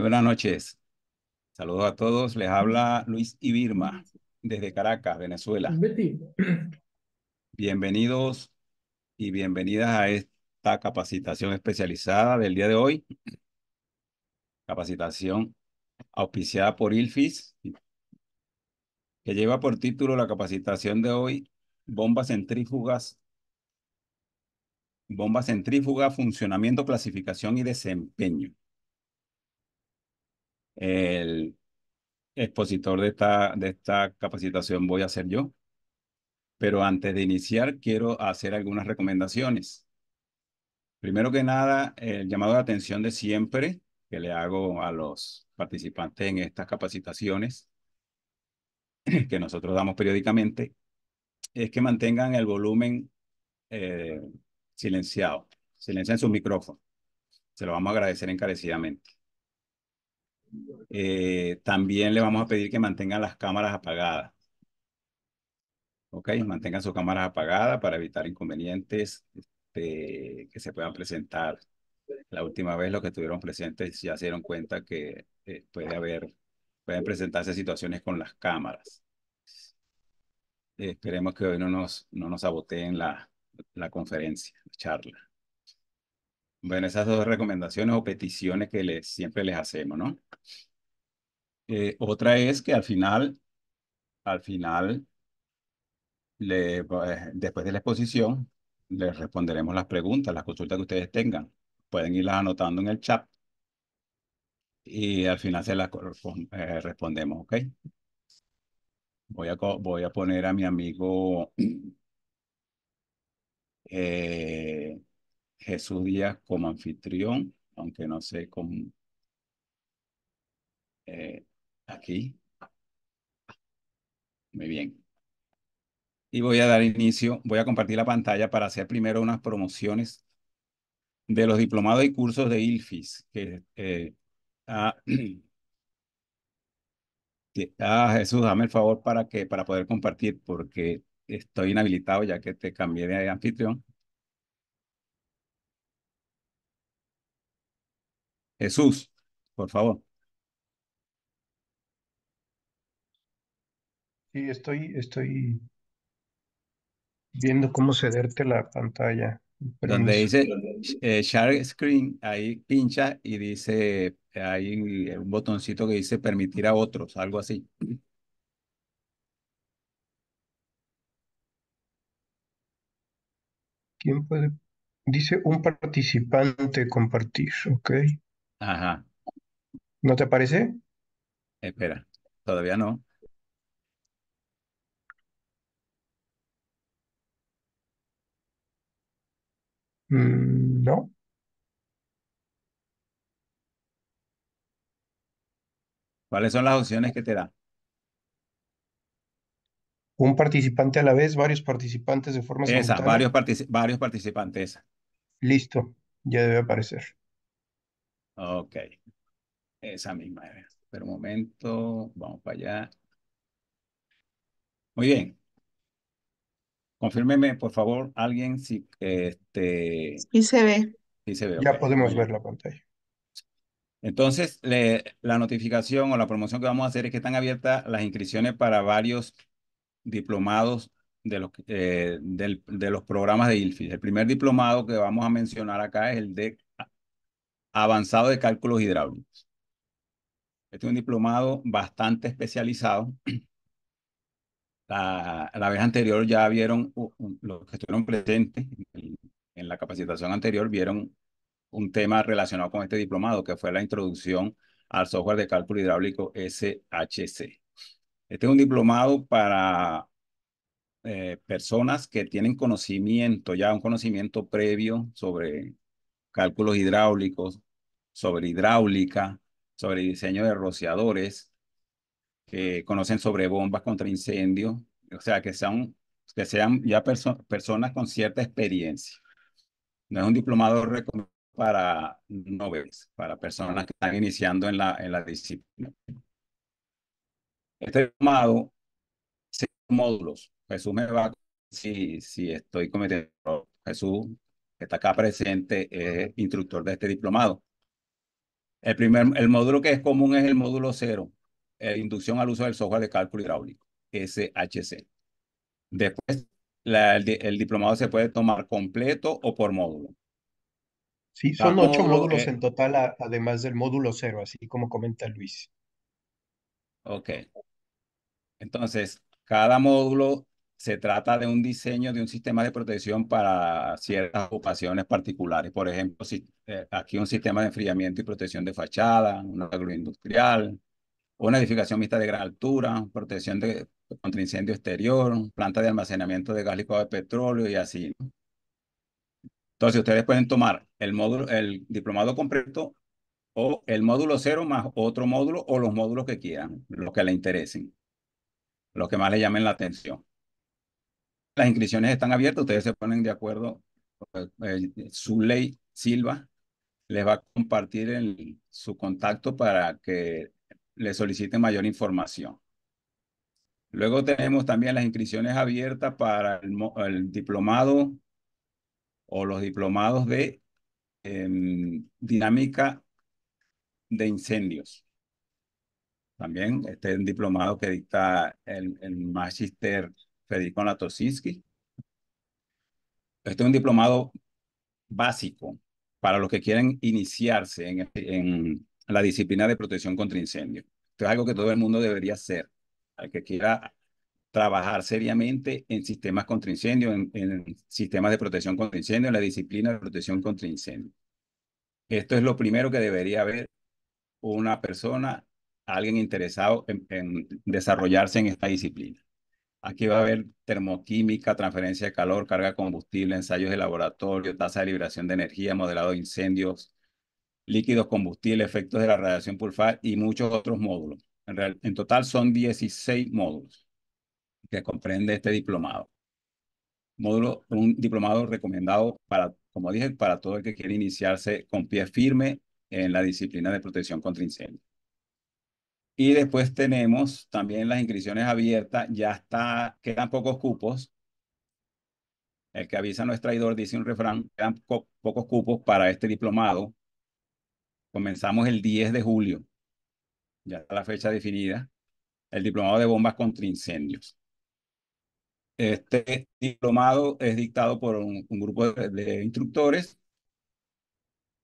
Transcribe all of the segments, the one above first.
buenas noches. Saludos a todos. Les habla Luis Ibirma desde Caracas, Venezuela. Bienvenidos y bienvenidas a esta capacitación especializada del día de hoy. Capacitación auspiciada por ILFIS, que lleva por título la capacitación de hoy, bombas centrífugas bombas centrífugas, funcionamiento, clasificación y desempeño. El expositor de esta, de esta capacitación voy a ser yo. Pero antes de iniciar, quiero hacer algunas recomendaciones. Primero que nada, el llamado de atención de siempre que le hago a los participantes en estas capacitaciones que nosotros damos periódicamente es que mantengan el volumen eh, silenciado, silencien su micrófono. Se lo vamos a agradecer encarecidamente. Eh, también le vamos a pedir que mantengan las cámaras apagadas. Ok, mantengan sus cámaras apagadas para evitar inconvenientes este, que se puedan presentar. La última vez los que estuvieron presentes ya se dieron cuenta que eh, puede haber, pueden presentarse situaciones con las cámaras. esperemos que hoy no nos, no nos saboteen la, la conferencia, la charla. Bueno, esas dos recomendaciones o peticiones que les, siempre les hacemos, ¿no? Eh, otra es que al final, al final, pues, después de la exposición, les responderemos las preguntas, las consultas que ustedes tengan. Pueden irlas anotando en el chat y al final se las eh, respondemos, ¿ok? Voy a, voy a poner a mi amigo eh, Jesús Díaz como anfitrión, aunque no sé cómo. Eh, aquí. Muy bien. Y voy a dar inicio, voy a compartir la pantalla para hacer primero unas promociones de los diplomados y cursos de ILFIS, que eh, Jesús, dame el favor para que para poder compartir, porque estoy inhabilitado ya que te cambié de anfitrión. Jesús, por favor. Sí, estoy, estoy viendo cómo cederte la pantalla. Donde dice eh, Share Screen, ahí pincha y dice, hay un botoncito que dice permitir a otros, algo así. ¿Quién puede? Dice un participante compartir, ok. Ajá. ¿No te aparece? Espera, todavía no. Mm, no. ¿Cuáles son las opciones que te da? Un participante a la vez, varios participantes de forma Esa, varios, varios participantes. Listo, ya debe aparecer. Ok. Esa misma Pero un momento, vamos para allá. Muy bien. Confírmeme, por favor, alguien si este. Sí se ve. se ve. Ya podemos ver la pantalla. Entonces, la notificación o la promoción que vamos a hacer es que están abiertas las inscripciones para varios diplomados de los, eh, del, de los programas de ILFI. El primer diplomado que vamos a mencionar acá es el de avanzado de cálculos hidráulicos. Este es un diplomado bastante especializado. La, la vez anterior ya vieron, los que estuvieron presentes en, la capacitación anterior, vieron un tema relacionado con este diplomado, que fue la introducción al software de cálculo hidráulico SHC. Este es un diplomado para eh, personas que tienen conocimiento, ya un conocimiento previo sobre cálculos hidráulicos, sobre hidráulica, sobre diseño de rociadores, que conocen sobre bombas contra incendios, o sea, que sean, que sean ya personas con cierta experiencia. No es un diplomado recomendado para noveles, para personas que están iniciando en la, en la disciplina. Este diplomado, seis módulos. Jesús me va si, si estoy cometiendo. Jesús, que está acá presente, es instructor de este diplomado. El, primer, el módulo que es común es el módulo cero, eh, inducción al uso del software de cálculo hidráulico, SHC. Después, el, diplomado se puede tomar completo o por módulo. Sí, son ocho módulos eh, en total, además del módulo cero, así como comenta Luis. Ok. Entonces, cada módulo se trata de un diseño de un sistema de protección para ciertas ocupaciones particulares. Por ejemplo, si, eh, aquí un sistema de enfriamiento y protección de fachada, un agroindustrial, una edificación mixta de gran altura, protección contra incendio exterior, planta de almacenamiento de gas licuado de petróleo y así. Entonces, ustedes pueden tomar el módulo, el diplomado completo o el módulo cero más otro módulo o los módulos que quieran, los que les interesen, los que más les llamen la atención. Las inscripciones están abiertas, ustedes se ponen de acuerdo. Eh, su ley Silva les va a compartir su contacto para que le soliciten mayor información. Luego tenemos también las inscripciones abiertas para el, diplomado o los diplomados de em, dinámica de incendios. También este diplomado que dicta el, el magister Federico Latosinski. Este es un diplomado básico para los que quieren iniciarse en, este, la disciplina de protección contra incendios. Esto es algo que todo el mundo debería hacer. al que quiera trabajar seriamente en sistemas contra incendios, en, sistemas de protección contra incendio, en la disciplina de protección contra incendio. Esto es lo primero que debería haber una persona, alguien interesado en desarrollarse en esta disciplina. Aquí va a haber termoquímica, transferencia de calor, carga de combustible, ensayos de laboratorio, tasa de liberación de energía, modelado de incendios, líquidos, combustibles, efectos de la radiación PULFAR y muchos otros módulos. En, en total son 16 módulos que comprende este diplomado. Módulo, un diplomado recomendado para, como dije, para todo el que quiere iniciarse con pie firme en la disciplina de protección contra incendios. Y después tenemos también las inscripciones abiertas, ya está, quedan pocos cupos. El que avisa no es traidor, dice un refrán, quedan pocos cupos para este diplomado. Comenzamos el 10 de julio, ya está la fecha definida, el diplomado de bombas contra incendios. Este diplomado es dictado por un, grupo de, instructores,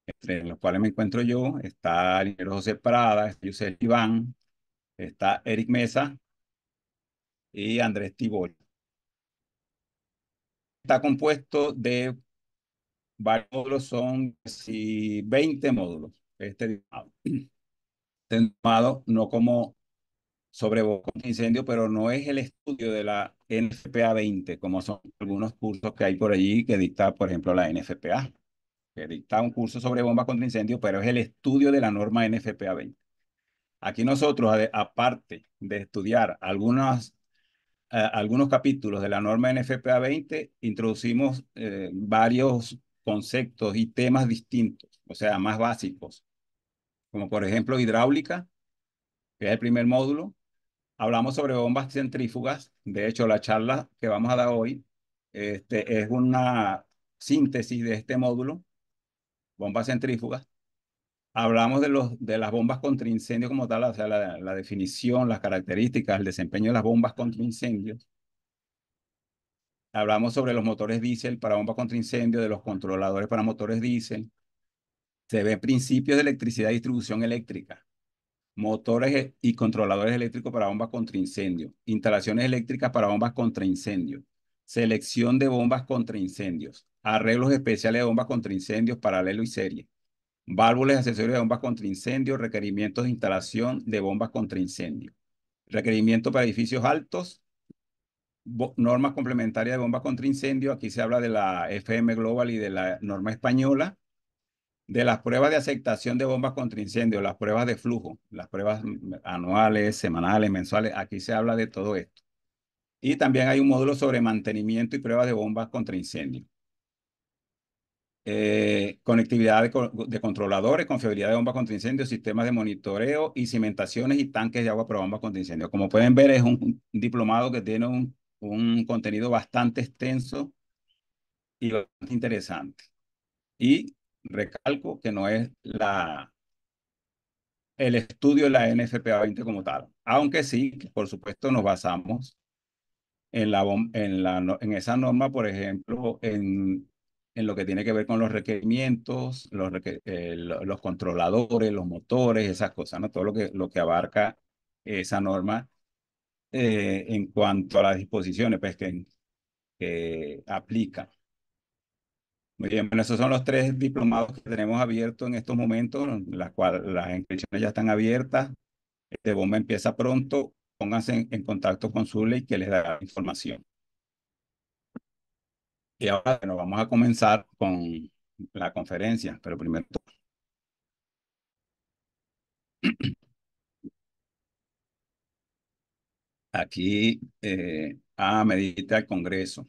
entre los cuales me encuentro yo, está el ingeniero José Prada, José Iván, Está Eric Mesa y Andrés Tibol. Está compuesto de varios módulos, son 20 módulos. Este llamado no como sobre incendio, pero no es el estudio de la NFPA 20, como son algunos cursos que hay por allí que dicta, por ejemplo, la NFPA, que dicta un curso sobre bomba contra incendio, pero es el estudio de la norma NFPA 20. Aquí nosotros, aparte de estudiar algunas, eh, algunos capítulos de la norma NFPA 20, introducimos eh, varios conceptos y temas distintos, o sea, más básicos, como por ejemplo hidráulica, que es el primer módulo. Hablamos sobre bombas centrífugas. De hecho, la charla que vamos a dar hoy este, es una síntesis de este módulo, bombas centrífugas hablamos de, los, de las bombas contra incendios, como tal, o sea, la, definición, las características, el desempeño de las bombas contra incendios. Hablamos sobre los motores diésel para bombas contra incendio, de los controladores para motores diésel. Se ven principios de electricidad y distribución eléctrica, motores eh, y controladores eléctricos para bombas contra incendio, instalaciones eléctricas para bombas contra incendio, selección de bombas contra incendios, arreglos especiales de bombas contra incendios paralelo y serie, válvulas accesorias de bombas contra incendio, requerimientos de instalación de bombas contra incendio, requerimientos para edificios altos, normas complementarias de bombas contra incendio, aquí se habla de la FM Global y de la norma española, de las pruebas de aceptación de bombas contra incendio, las pruebas de flujo, las pruebas anuales, semanales, mensuales, aquí se habla de todo esto. Y también hay un módulo sobre mantenimiento y pruebas de bombas contra incendio. Eh, conectividad de, controladores, confiabilidad de bombas contra incendios, sistemas de monitoreo y cimentaciones y tanques de agua para bombas contra incendios. Como pueden ver, es un, diplomado que tiene un, contenido bastante extenso y bastante interesante. Y recalco que no es la, el estudio de la NFPA 20 como tal, aunque sí, por supuesto, nos basamos en, la, en, la, en esa norma, por ejemplo, en en lo que tiene que ver con los requerimientos, los, eh, los controladores, los motores, esas cosas, ¿no? Todo lo que, lo que abarca esa norma eh, en cuanto a las disposiciones pues, que, que aplica. Muy bien, bueno, esos son los tres diplomados que tenemos abiertos en estos momentos, las, cual, las inscripciones ya están abiertas, este bomba empieza pronto, pónganse en, contacto con Zule y que les dará información. Y ahora nos vamos a comenzar con la conferencia, pero primero. Aquí ah, me medita al Congreso,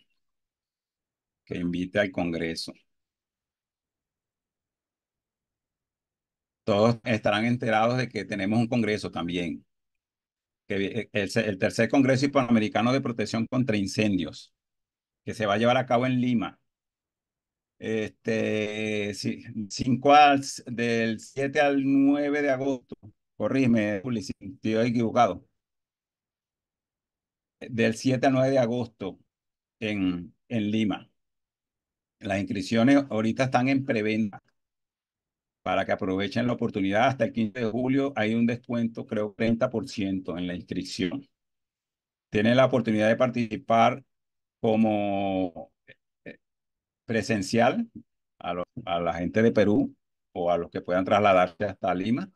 que invite al Congreso. Todos estarán enterados de que tenemos un Congreso también, que el, el tercer Congreso Hispanoamericano de Protección contra Incendios que se va a llevar a cabo en Lima. Este, cinco del 7 al 9 de agosto, corrígeme, Juli, si estoy equivocado. Del 7 al 9 de agosto en, en Lima. Las inscripciones ahorita están en preventa para que aprovechen la oportunidad. Hasta el 15 de julio hay un descuento, creo, 30% en la inscripción. Tienen la oportunidad de participar como eh, presencial a, a la gente de Perú o a los que puedan trasladarse hasta Lima,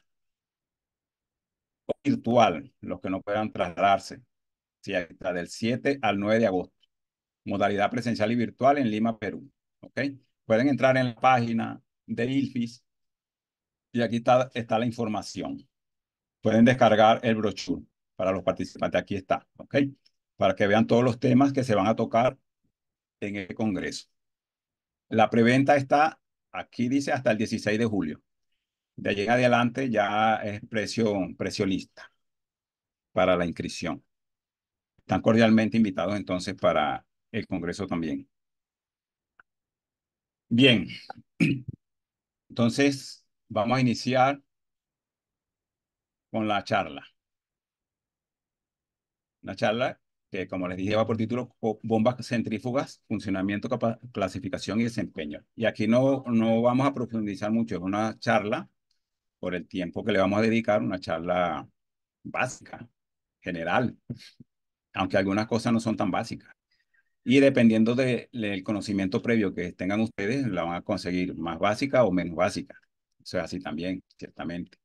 o virtual, los que no puedan trasladarse, sí, está del 7 al 9 de agosto, modalidad presencial y virtual en Lima, Perú. ¿ok? Pueden entrar en la página de ILFIS y aquí está, está la información. Pueden descargar el brochure para los participantes. Aquí está. ¿ok? para que vean todos los temas que se van a tocar en el Congreso. La preventa está, aquí dice, hasta el 16 de julio. De allí en adelante ya es precio, precio lista para la inscripción. Están cordialmente invitados entonces para el Congreso también. Bien, entonces vamos a iniciar con la charla. La charla como les dije va por título, bombas centrífugas, funcionamiento, clasificación y desempeño. Y aquí no, no vamos a profundizar mucho, es una charla por el tiempo que le vamos a dedicar, una charla básica, general, aunque algunas cosas no son tan básicas. Y dependiendo del conocimiento previo que tengan ustedes, la van a conseguir más básica o menos básica. Eso es así también, ciertamente.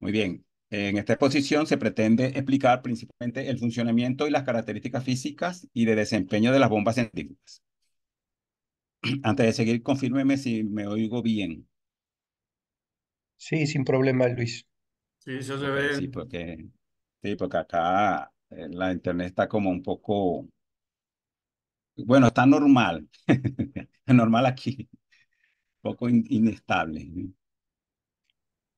Muy bien. En esta exposición se pretende explicar principalmente el funcionamiento y las características físicas y de desempeño de las bombas científicas. Antes de seguir, confírmeme si me oigo bien. Sí, sin problema, Luis. Sí, se ve. Sí, porque, sí, porque acá eh, la internet está como un poco... Bueno, está normal. normal aquí. Un poco inestable.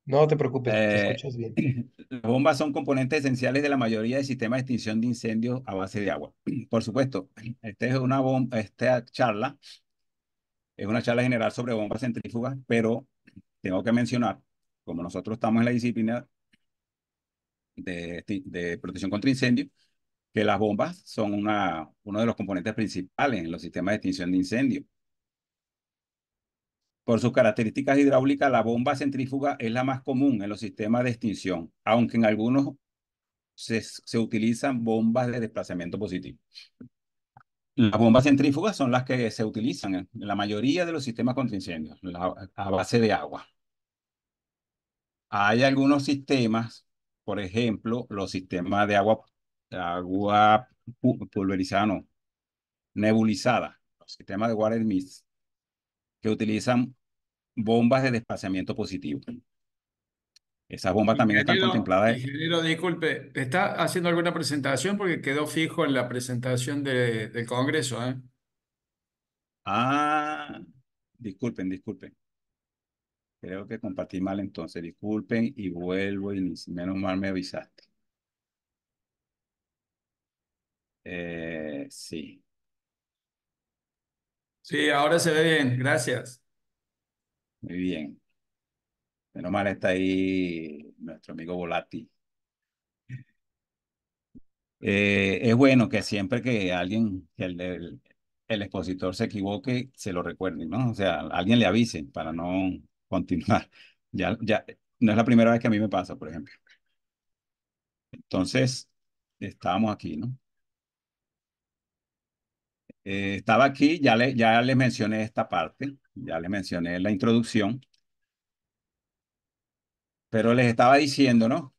No te preocupes, eh, escuchas bien. Las bombas son componentes esenciales de la mayoría de sistemas de extinción de incendios a base de agua. Por supuesto, esta es una bomba, esta charla es una charla general sobre bombas centrífugas, pero tengo que mencionar, como nosotros estamos en la disciplina de, protección contra incendios, que las bombas son una, uno de los componentes principales en los sistemas de extinción de incendios. Por sus características hidráulicas, la bomba centrífuga es la más común en los sistemas de extinción, aunque en algunos se, se utilizan bombas de desplazamiento positivo. Las bombas centrífugas son las que se utilizan en la mayoría de los sistemas contra incendios, a base de agua. Hay algunos sistemas, por ejemplo, los sistemas de agua, agua pulverizada, no, nebulizada, los sistemas de water mist, que utilizan bombas de desplazamiento positivo. Esas bombas también están contempladas. Ingeniero, disculpe, ¿está haciendo alguna presentación? Porque quedó fijo en la presentación del Congreso. ¿eh? Ah, disculpen, disculpen. Creo que compartí mal entonces, disculpen y vuelvo y menos mal me avisaste. Eh, sí. Sí, ahora se ve bien, gracias. Muy bien. Menos mal está ahí nuestro amigo Volati. Eh, es bueno que siempre que alguien, que el, el, expositor se equivoque, se lo recuerde, ¿no? O sea, alguien le avise para no continuar. Ya, ya, no es la primera vez que a mí me pasa, por ejemplo. Entonces, estábamos aquí, ¿no? Eh, estaba aquí, ya, le, ya les mencioné esta parte ya les mencioné en la introducción, pero les estaba diciendo, ¿no?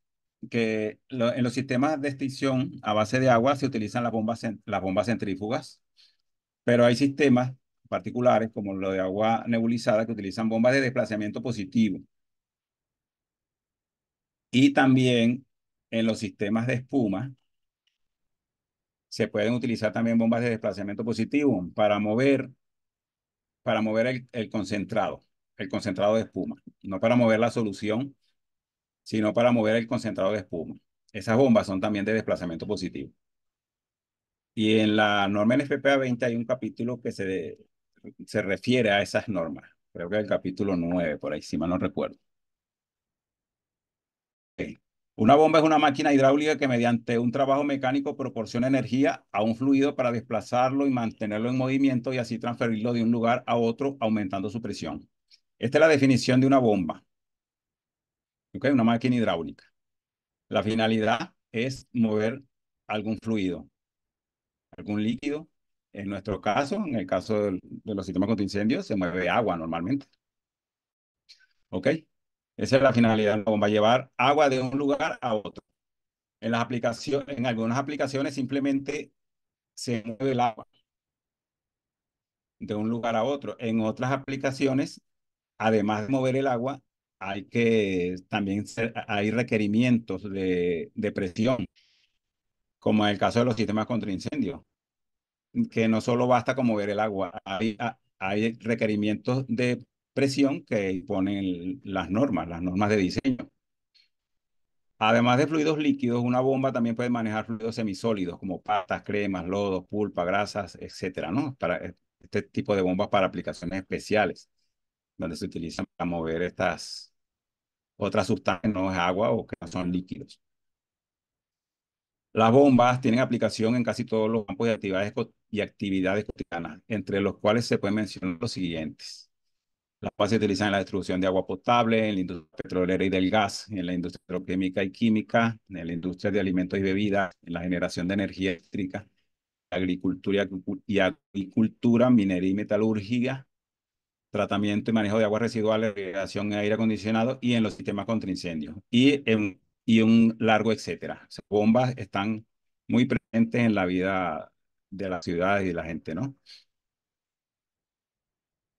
Que en los sistemas de extinción a base de agua se utilizan las bombas, las bombas centrífugas, pero hay sistemas particulares como lo de agua nebulizada que utilizan bombas de desplazamiento positivo. Y también en los sistemas de espuma se pueden utilizar también bombas de desplazamiento positivo para mover para mover el, concentrado, el concentrado de espuma, no para mover la solución, sino para mover el concentrado de espuma. Esas bombas son también de desplazamiento positivo. Y en la norma NFPA 20 hay un capítulo que se, se refiere a esas normas. Creo que es el capítulo 9, por ahí, si mal no recuerdo. Ok. Una bomba es una máquina hidráulica que mediante un trabajo mecánico proporciona energía a un fluido para desplazarlo y mantenerlo en movimiento y así transferirlo de un lugar a otro aumentando su presión. Esta es la definición de una bomba. ¿Okay? Una máquina hidráulica. La finalidad es mover algún fluido, algún líquido. En nuestro caso, en el caso de los sistemas contra incendios, se mueve agua normalmente. ¿Ok? Esa es la finalidad de la bomba, llevar agua de un lugar a otro. En, las aplicaciones, en algunas aplicaciones simplemente se mueve el agua de un lugar a otro. En otras aplicaciones, además de mover el agua, hay que también hay requerimientos de, presión, como en el caso de los sistemas contra incendios, que no solo basta con mover el agua, hay, hay requerimientos de presión que imponen las normas, las normas de diseño. Además de fluidos líquidos, una bomba también puede manejar fluidos semisólidos como patas, cremas, lodos, pulpa, grasas, etcétera, ¿no? Para e, este tipo de bombas para aplicaciones especiales, donde se utilizan para mover estas otras sustancias, no es agua o que no son líquidos. Las bombas tienen aplicación en casi todos los campos de actividades y actividades cotidianas, entre los cuales se pueden mencionar los siguientes las cuales se utilizan en la distribución de agua potable, en la industria petrolera y del gas, en la industria petroquímica y química, en la industria de alimentos y bebidas, en la generación de energía eléctrica, agricultura y agricultura, minería y metalúrgica tratamiento y manejo de aguas residuales, irrigación y aire acondicionado y en los sistemas contra incendios y, y un largo etcétera. bombas están muy presentes en la vida de las ciudades y de la gente, ¿no?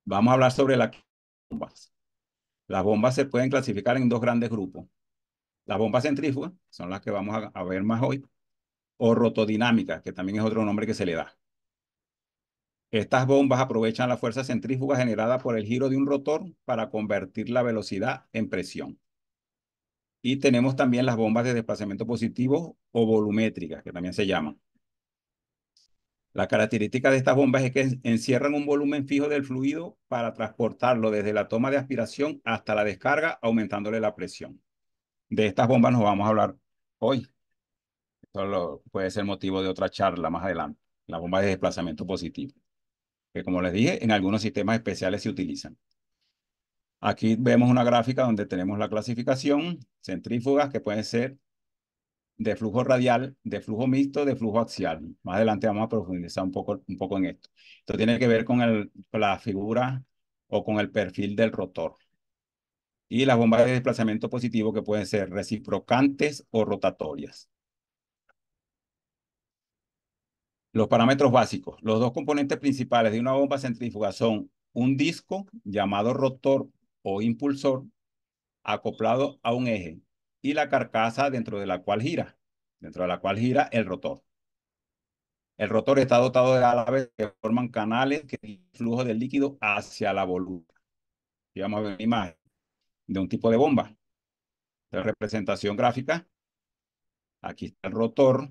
Vamos a hablar sobre la las bombas se pueden clasificar en dos grandes grupos. Las bombas centrífugas, son las que vamos a ver más hoy, o rotodinámicas, que también es otro nombre que se le da. Estas bombas aprovechan la fuerza centrífuga generada por el giro de un rotor para convertir la velocidad en presión. Y tenemos también las bombas de desplazamiento positivo o volumétricas, que también se llaman. La característica de estas bombas es que encierran un volumen fijo del fluido para transportarlo desde la toma de aspiración hasta la descarga, aumentándole la presión. De estas bombas nos vamos a hablar hoy. Esto lo, puede ser motivo de otra charla más adelante, las bombas de desplazamiento positivo, que como les dije, en algunos sistemas especiales se utilizan. Aquí vemos una gráfica donde tenemos la clasificación, centrífugas que pueden ser de flujo radial, de flujo mixto, de flujo axial. Más adelante vamos a profundizar un poco, un poco en esto. Esto tiene que ver con, el, la figura o con el perfil del rotor. Y las bombas de desplazamiento positivo que pueden ser reciprocantes o rotatorias. Los parámetros básicos. Los dos componentes principales de una bomba centrífuga son un disco llamado rotor o impulsor acoplado a un eje y la carcasa dentro de la cual gira, dentro de la cual gira el rotor. El rotor está dotado de alaves que forman canales que flujo del líquido hacia la voluta. Aquí vamos a ver una imagen de un tipo de bomba. De representación gráfica. Aquí está el rotor,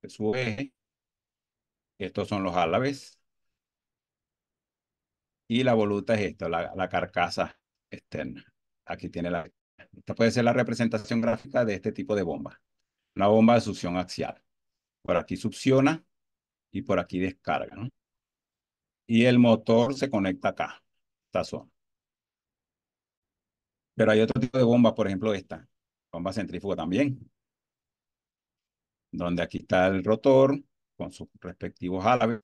que su eje. Estos son los álabes. Y la voluta es esta, la carcasa externa. Aquí tiene la esta puede ser la representación gráfica de este tipo de bomba. Una bomba de succión axial. Por aquí succiona y por aquí descarga. ¿no? Y el motor se conecta acá, esta zona. Pero hay otro tipo de bomba, por ejemplo esta, bomba centrífuga también, donde aquí está el rotor con sus respectivos álabes,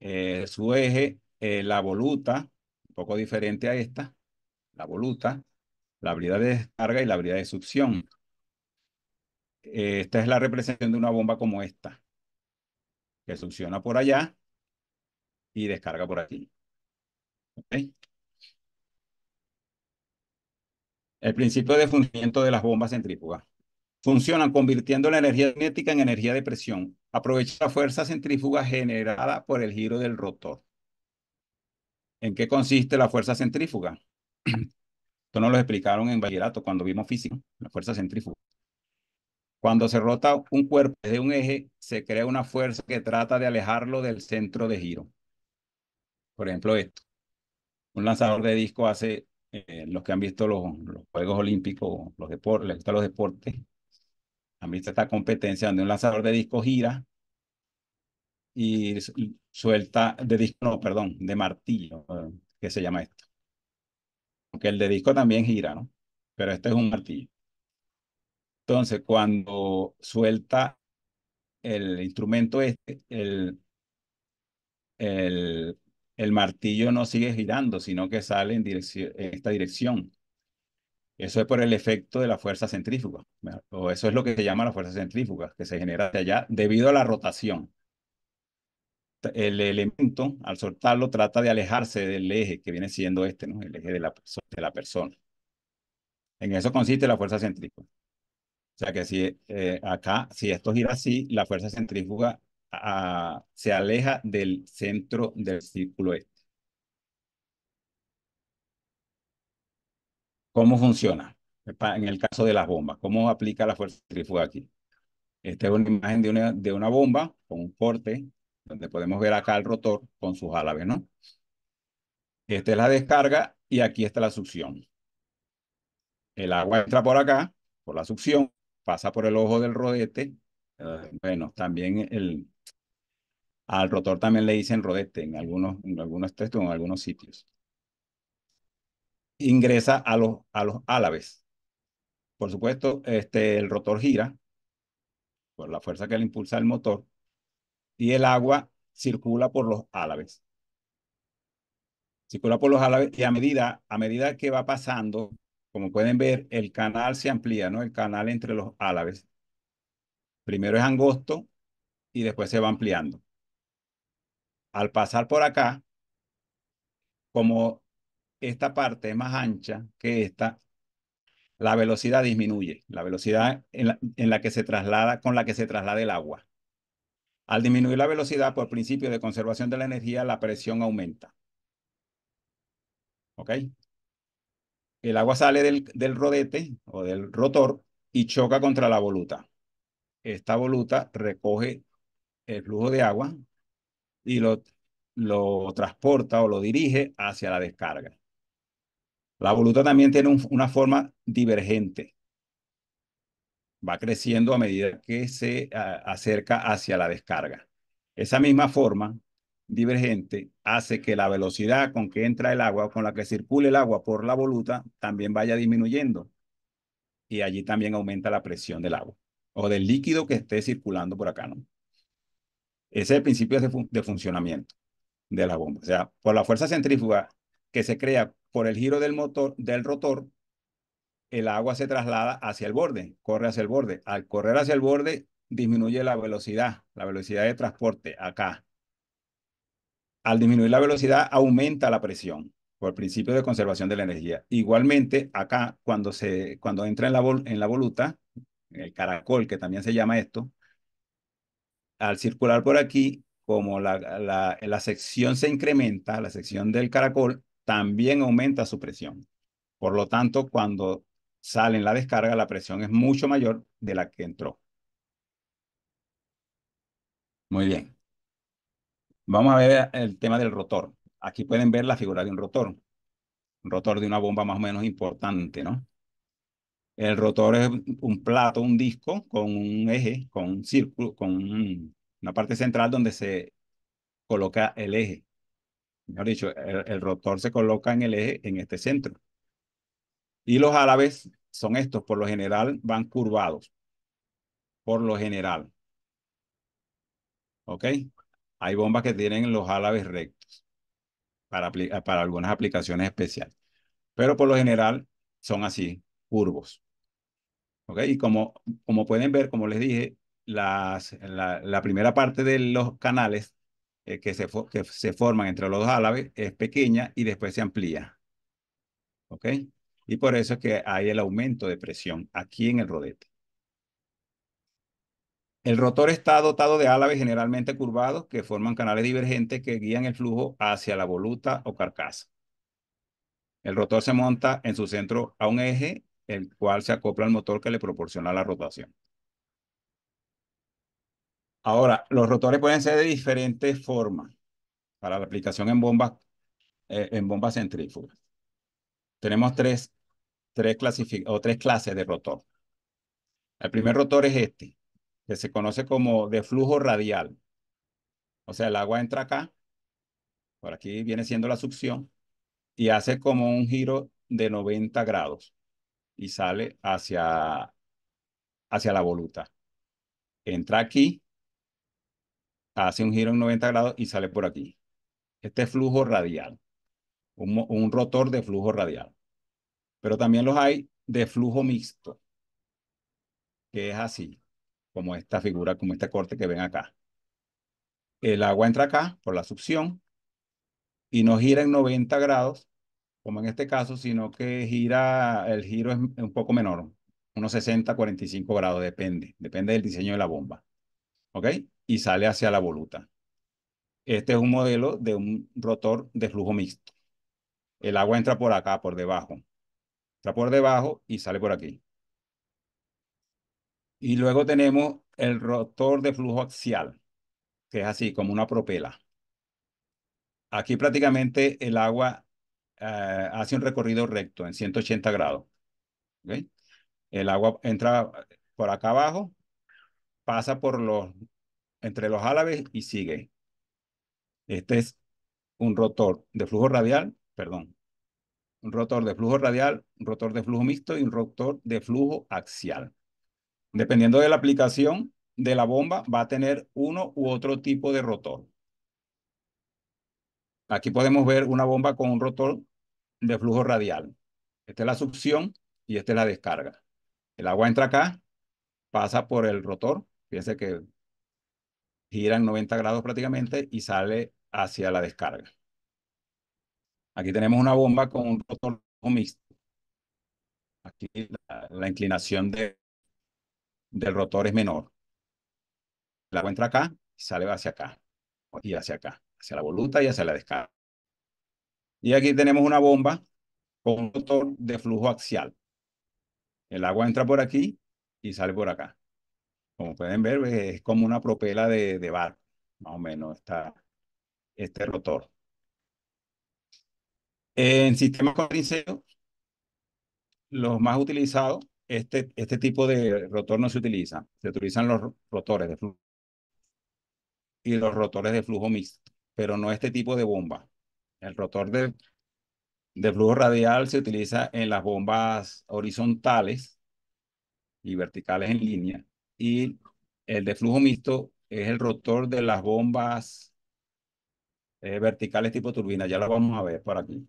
eh, su eje, eh, la voluta, un poco diferente a esta, la voluta, la habilidad de descarga y la habilidad de succión. Esta es la representación de una bomba como esta, que succiona por allá y descarga por aquí. El principio de funcionamiento de las bombas centrífugas. Funcionan convirtiendo la energía cinética en energía de presión. Aprovecha la fuerza centrífuga generada por el giro del rotor. ¿En qué consiste la fuerza centrífuga? Esto nos lo explicaron en bachillerato cuando vimos física, la fuerza centrífuga. Cuando se rota un cuerpo desde un eje, se crea una fuerza que trata de alejarlo del centro de giro. Por ejemplo, esto. Un lanzador de disco hace, eh, los que han visto los, Juegos Olímpicos, los deportes, les gustan los deportes, han visto esta competencia donde un lanzador de disco gira y suelta, de disco, no, perdón, de martillo, eh, que se llama esto. Aunque el de disco también gira, ¿no? Pero este es un martillo. Entonces, cuando suelta el instrumento este, el, el, el martillo no sigue girando, sino que sale en, esta dirección. Eso es por el efecto de la fuerza centrífuga, o eso es lo que se llama la fuerza centrífuga, que se genera de allá debido a la rotación el elemento, al soltarlo, trata de alejarse del eje que viene siendo este, ¿no? el eje de la, de la persona. En eso consiste la fuerza centrífuga. O sea que si eh, acá, si esto gira así, la fuerza centrífuga se aleja del centro del círculo este. ¿Cómo funciona? En el caso de las bombas, ¿cómo aplica la fuerza centrífuga aquí? Esta es una imagen de una, de una bomba con un corte donde podemos ver acá el rotor con sus álabes, ¿no? Esta es la descarga y aquí está la succión. El agua entra por acá, por la succión, pasa por el ojo del rodete. Ah, bueno, también el, al rotor también le dicen rodete en algunos, en algunos textos, en algunos sitios. Ingresa a los, a los álabes. Por supuesto, este, el rotor gira por la fuerza que le impulsa el motor y el agua circula por los álabes. Circula por los álabes y a medida, a medida que va pasando, como pueden ver, el canal se amplía, ¿no? El canal entre los álabes. Primero es angosto y después se va ampliando. Al pasar por acá, como esta parte es más ancha que esta, la velocidad disminuye, la velocidad en la que se traslada, con la que se traslada el agua. Al disminuir la velocidad por principio de conservación de la energía, la presión aumenta. ¿Ok? El agua sale del, rodete o del rotor y choca contra la voluta. Esta voluta recoge el flujo de agua y lo, lo transporta o lo dirige hacia la descarga. La voluta también tiene una forma divergente va creciendo a medida que se acerca hacia la descarga. Esa misma forma divergente hace que la velocidad con que entra el agua con la que circule el agua por la voluta también vaya disminuyendo. Y allí también aumenta la presión del agua o del líquido que esté circulando por acá, ¿no? Ese es el principio de, de funcionamiento de la bomba. O sea, por la fuerza centrífuga que se crea por el giro del motor, del rotor, el agua se traslada hacia el borde, corre hacia el borde. Al correr hacia el borde, disminuye la velocidad, la velocidad de transporte acá. Al disminuir la velocidad, aumenta la presión por el principio de conservación de la energía. Igualmente, acá, cuando, se, cuando entra en la, en la voluta, el caracol, que también se llama esto, al circular por aquí, como la, la sección se incrementa, la sección del caracol, también aumenta su presión. Por lo tanto, cuando sale en la descarga, la presión es mucho mayor de la que entró. Muy bien. Vamos a ver el tema del rotor. Aquí pueden ver la figura de un rotor. Un rotor de una bomba más o menos importante, ¿no? El rotor es un plato, un disco con un eje, con un círculo, con una parte central donde se coloca el eje. Mejor dicho, el rotor se coloca en el eje en este centro. Y los árabes son estos, por lo general van curvados. Por lo general. ¿Ok? Hay bombas que tienen los árabes rectos para, para algunas aplicaciones especiales. Pero por lo general son así, curvos. ¿Ok? Y como, como pueden ver, como les dije, la, primera parte de los canales eh, que, se forman entre los árabes es pequeña y después se amplía. ¿Ok? Y por eso es que hay el aumento de presión aquí en el rodete. El rotor está dotado de álabes generalmente curvados que forman canales divergentes que guían el flujo hacia la voluta o carcasa. El rotor se monta en su centro a un eje, el cual se acopla al motor que le proporciona la rotación. Ahora, los rotores pueden ser de diferentes formas para la aplicación en bombas, eh, en bombas centrífugas. Tenemos tres, o tres clases de rotor. El primer rotor es este, que se conoce como de flujo radial. O sea, el agua entra acá, por aquí viene siendo la succión, y hace como un giro de 90 grados y sale hacia, hacia la voluta. Entra aquí, hace un giro de 90 grados y sale por aquí. Este es flujo radial un, rotor de flujo radial. Pero también los hay de flujo mixto, que es así, como esta figura, como este corte que ven acá. El agua entra acá por la succión y no gira en 90 grados, como en este caso, sino que gira, el giro es un poco menor, unos 60, 45 grados, depende, depende del diseño de la bomba. ¿Ok? Y sale hacia la voluta. Este es un modelo de un rotor de flujo mixto el agua entra por acá, por debajo. Entra por debajo y sale por aquí. Y luego tenemos el rotor de flujo axial, que es así, como una propela. Aquí prácticamente el agua eh, hace un recorrido recto en 180 grados. El agua entra por acá abajo, pasa por los, entre los álabes y sigue. Este es un rotor de flujo radial perdón, un rotor de flujo radial, un rotor de flujo mixto y un rotor de flujo axial. Dependiendo de la aplicación de la bomba, va a tener uno u otro tipo de rotor. Aquí podemos ver una bomba con un rotor de flujo radial. Esta es la succión y esta es la descarga. El agua entra acá, pasa por el rotor, fíjense que gira en 90 grados prácticamente y sale hacia la descarga. Aquí tenemos una bomba con un rotor mixto. Aquí la, inclinación de, del rotor es menor. La entra acá y sale hacia acá. Y hacia acá. Hacia la voluta y hacia la descarga. Y aquí tenemos una bomba con un rotor de flujo axial. El agua entra por aquí y sale por acá. Como pueden ver, es como una propela de, de más o menos, está este rotor. En sistemas con los más utilizados, este, este tipo de rotor no se utiliza. Se utilizan los rotores de flujo y los rotores de flujo mixto, pero no este tipo de bomba. El rotor de, de flujo radial se utiliza en las bombas horizontales y verticales en línea. Y el de flujo mixto es el rotor de las bombas eh, verticales tipo turbina. Ya la vamos a ver por aquí.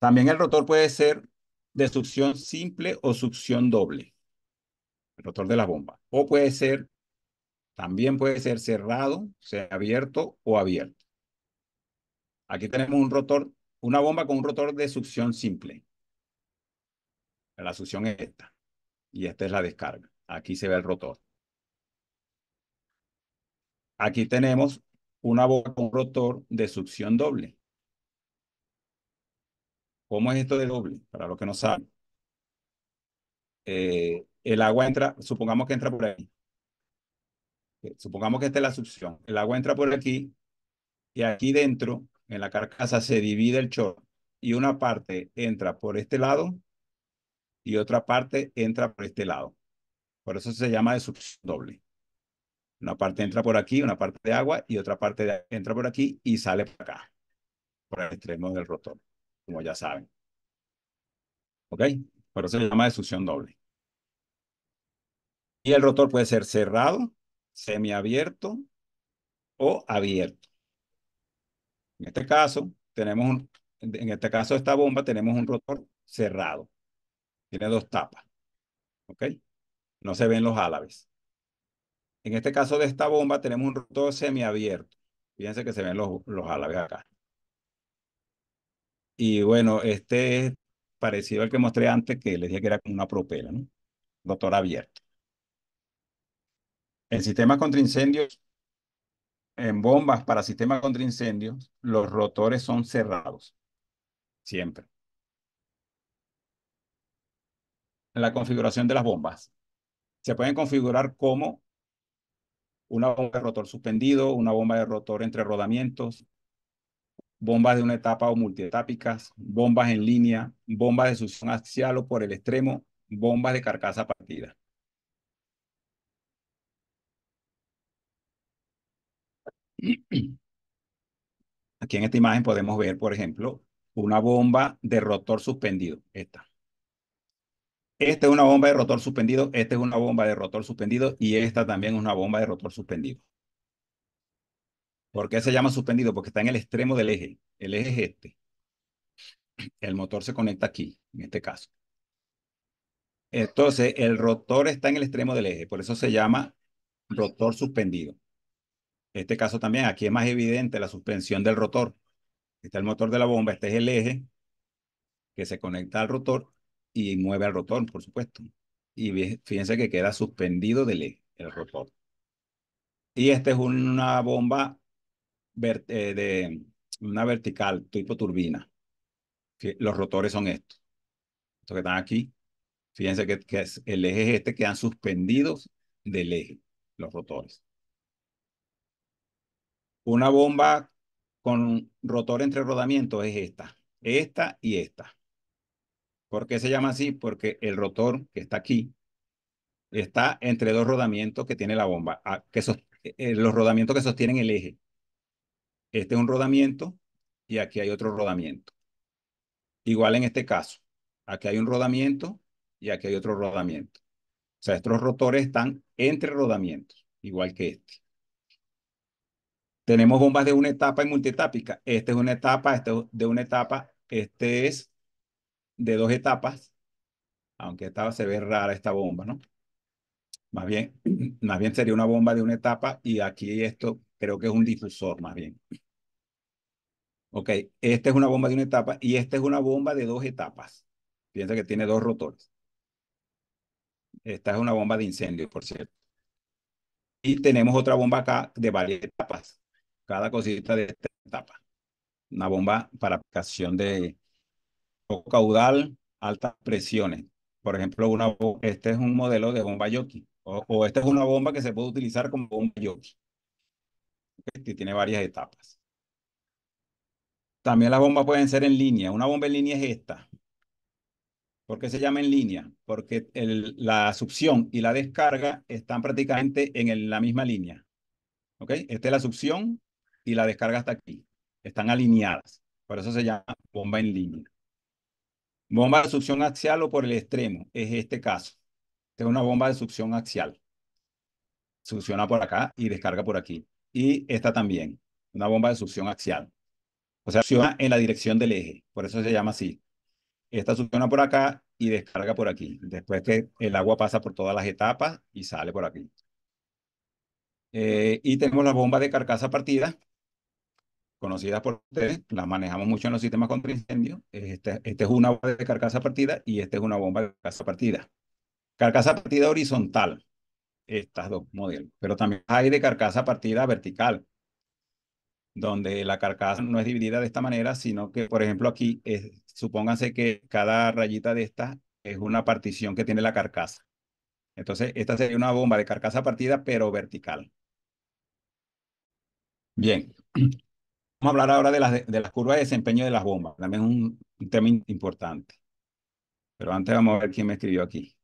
También el rotor puede ser de succión simple o succión doble. El rotor de la bomba. O puede ser, también puede ser cerrado, sea abierto o abierto. Aquí tenemos un rotor, una bomba con un rotor de succión simple. La succión es esta. Y esta es la descarga. Aquí se ve el rotor. Aquí tenemos una boca con rotor de succión doble. ¿Cómo es esto de doble? Para los que no saben. Eh, el agua entra, supongamos que entra por ahí. Eh, supongamos que esta es la succión. El agua entra por aquí y aquí dentro, en la carcasa, se divide el chorro y una parte entra por este lado y otra parte entra por este lado. Por eso se llama de succión doble. Una parte entra por aquí, una parte de agua y otra parte entra por aquí y sale por acá, por el extremo del rotor, como ya saben. ¿Ok? Por eso se llama de succión doble. Y el rotor puede ser cerrado, semiabierto o abierto. En este caso, tenemos un, en este caso esta bomba tenemos un rotor cerrado. Tiene dos tapas. ¿Ok? No se ven los álabes. En este caso de esta bomba tenemos un rotor semiabierto. Fíjense que se ven los, los acá. Y bueno, este es parecido al que mostré antes, que les dije que era como una propela, ¿no? Rotor abierto. En sistemas contra incendios, en bombas para sistemas contra incendios, los rotores son cerrados. Siempre. La configuración de las bombas. Se pueden configurar como una bomba de rotor suspendido, una bomba de rotor entre rodamientos, bombas de una etapa o multietápicas, bombas en línea, bombas de succión axial o por el extremo, bombas de carcasa partida. Aquí en esta imagen podemos ver, por ejemplo, una bomba de rotor suspendido, esta. Esta es una bomba de rotor suspendido, esta es una bomba de rotor suspendido y esta también es una bomba de rotor suspendido. ¿Por qué se llama suspendido? Porque está en el extremo del eje. El eje es este. El motor se conecta aquí, en este caso. Entonces, el rotor está en el extremo del eje, por eso se llama rotor suspendido. En este caso también, aquí es más evidente la suspensión del rotor. Está el motor de la bomba, este es el eje que se conecta al rotor y mueve al rotor, por supuesto. Y fíjense que queda suspendido del eje, el rotor. Y esta es una bomba eh, de una vertical tipo turbina. Los rotores son estos. Estos que están aquí. Fíjense que, es, el eje es este, quedan suspendidos del eje, los rotores. Una bomba con rotor entre rodamientos es esta, esta y esta. ¿Por qué se llama así? Porque el rotor que está aquí está entre dos rodamientos que tiene la bomba, ah, que eh, eh, los rodamientos que sostienen el eje. Este es un rodamiento y aquí hay otro rodamiento. Igual en este caso, aquí hay un rodamiento y aquí hay otro rodamiento. O sea, estos rotores están entre rodamientos, igual que este. Tenemos bombas de una etapa y multietápica. Este es una etapa, este es de una etapa, este es de dos etapas, aunque estaba se ve rara esta bomba, ¿no? Más bien, más bien sería una bomba de una etapa y aquí esto creo que es un difusor más bien. Ok, esta es una bomba de una etapa y esta es una bomba de dos etapas. Piensa que tiene dos rotores. Esta es una bomba de incendio, por cierto. Y tenemos otra bomba acá de varias etapas. Cada cosita de esta etapa. Una bomba para aplicación de, caudal, altas presiones. Por ejemplo, una, este es un modelo de bomba Yoki, o, esta es una bomba que se puede utilizar como bomba Yoki, este tiene varias etapas. También las bombas pueden ser en línea. Una bomba en línea es esta. ¿Por qué se llama en línea? Porque el, la succión y la descarga están prácticamente en la misma línea. ¿Ok? Esta es la succión y la descarga hasta aquí. Están alineadas. Por eso se llama bomba en línea. Bomba de succión axial o por el extremo, es este caso. Esta es una bomba de succión axial. Succiona por acá y descarga por aquí. Y esta también, una bomba de succión axial. O sea, succiona en la dirección del eje, por eso se llama así. Esta succiona por acá y descarga por aquí. Después que el agua pasa por todas las etapas y sale por aquí. Eh, y tenemos la bomba de carcasa partida, conocidas por ustedes, las manejamos mucho en los sistemas contra incendios Esta este es una bomba de carcasa partida y esta es una bomba de carcasa partida. Carcasa partida horizontal, estas dos modelos, pero también hay de carcasa partida vertical, donde la carcasa no es dividida de esta manera, sino que, por ejemplo, aquí, es, supónganse que cada rayita de esta es una partición que tiene la carcasa. Entonces, esta sería una bomba de carcasa partida, pero vertical. Bien, Vamos a hablar ahora de las, de las curvas de desempeño de las bombas. También es un, tema importante. Pero antes vamos a ver quién me escribió aquí.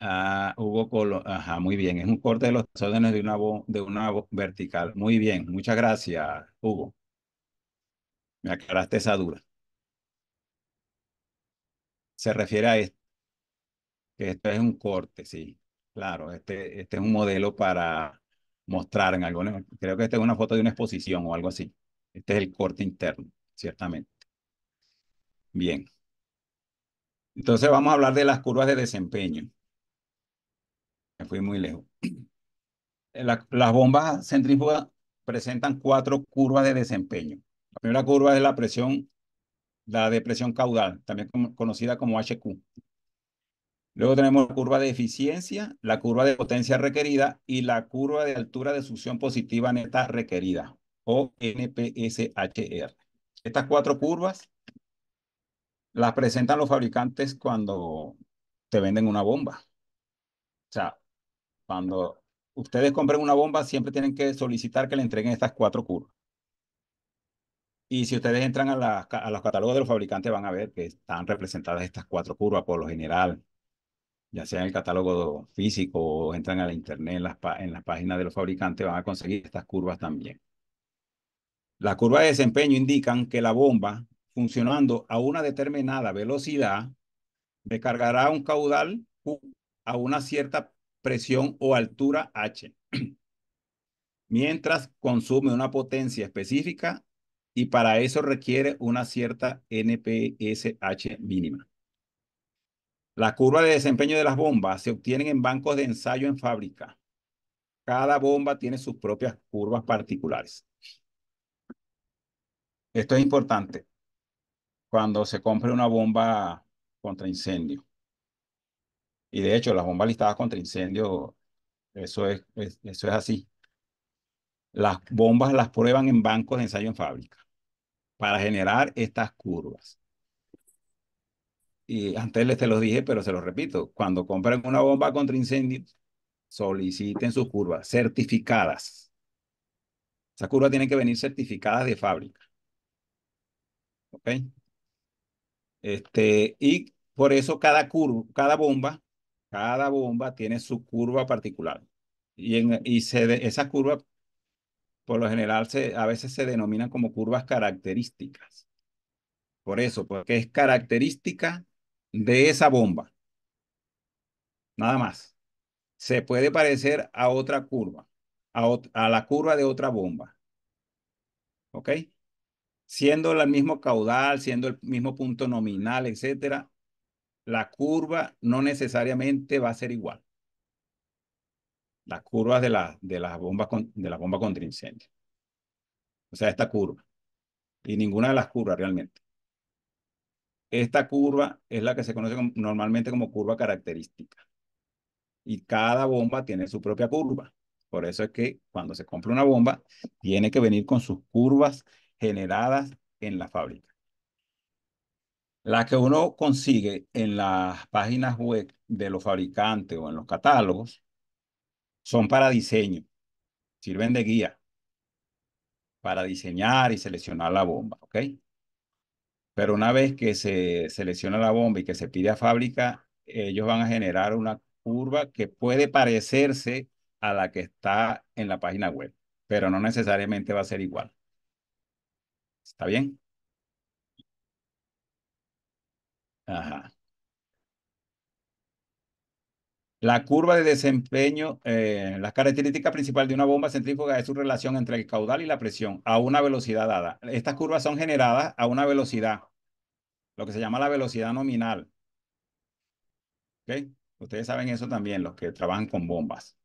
Ah, Hugo Colo, ajá, muy bien. Es un corte de los órdenes de una, de una vertical. Muy bien, muchas gracias, Hugo. Me aclaraste esa duda. Se refiere a esto, que esto es un corte, sí. Claro, este, este es un modelo para mostrar en algunos, creo que esta es una foto de una exposición o algo así. Este es el corte interno, ciertamente. Bien. Entonces vamos a hablar de las curvas de desempeño. Me fui muy lejos. las bombas centrífugas presentan cuatro curvas de desempeño. La primera curva es la presión, la depresión caudal, también conocida como HQ. Luego tenemos la curva de eficiencia, la curva de potencia requerida y la curva de altura de succión positiva neta requerida, o NPSHR. Estas cuatro curvas las presentan los fabricantes cuando te venden una bomba. O sea, cuando ustedes compren una bomba, siempre tienen que solicitar que le entreguen estas cuatro curvas. Y si ustedes entran a, a los catálogos de los fabricantes, van a ver que están representadas estas cuatro curvas por lo general ya sea en el catálogo físico o entran a la internet, en las, en páginas de los fabricantes, van a conseguir estas curvas también. Las curvas de desempeño indican que la bomba, funcionando a una determinada velocidad, descargará un caudal a una cierta presión o altura H, mientras consume una potencia específica y para eso requiere una cierta NPSH mínima. La curva de desempeño de las bombas se obtienen en bancos de ensayo en fábrica. Cada bomba tiene sus propias curvas particulares. Esto es importante cuando se compre una bomba contra incendio. Y de hecho, las bombas listadas contra incendio, eso eso es así. Las bombas las prueban en bancos de ensayo en fábrica para generar estas curvas y antes les te lo dije, pero se los repito, cuando compren una bomba contra incendio, soliciten sus curvas certificadas. Esas curvas tienen que venir certificadas de fábrica. ¿Ok? Este, y por eso cada curva, cada bomba, cada bomba tiene su curva particular. Y, en, y se por lo general, se, a veces se denominan como curvas características. Por eso, porque es característica de esa bomba. Nada más. Se puede parecer a otra curva, a, la curva de otra bomba. ¿Ok? Siendo el mismo caudal, siendo el mismo punto nominal, etcétera, la curva no necesariamente va a ser igual. Las curvas de, la, de, de la bomba contra incendio. O sea, esta curva. Y ninguna de las curvas realmente. Esta curva es la que se conoce normalmente como curva característica. Y cada bomba tiene su propia curva. Por eso es que cuando se compra una bomba, tiene que venir con sus curvas generadas en la fábrica. Las que uno consigue en las páginas web de los fabricantes o en los catálogos son para diseño, sirven de guía para diseñar y seleccionar la bomba, ¿ok? Pero una vez que se selecciona la bomba y que se pide a fábrica, ellos van a generar una curva que puede parecerse a la que está en la página web, pero no necesariamente va a ser igual. ¿Está bien? Ajá. La curva de desempeño, eh, la característica principal de una bomba centrífuga es su relación entre el caudal y la presión a una velocidad dada. Estas curvas son generadas a una velocidad, lo que se llama la velocidad nominal. Ustedes saben eso también, los que trabajan con bombas.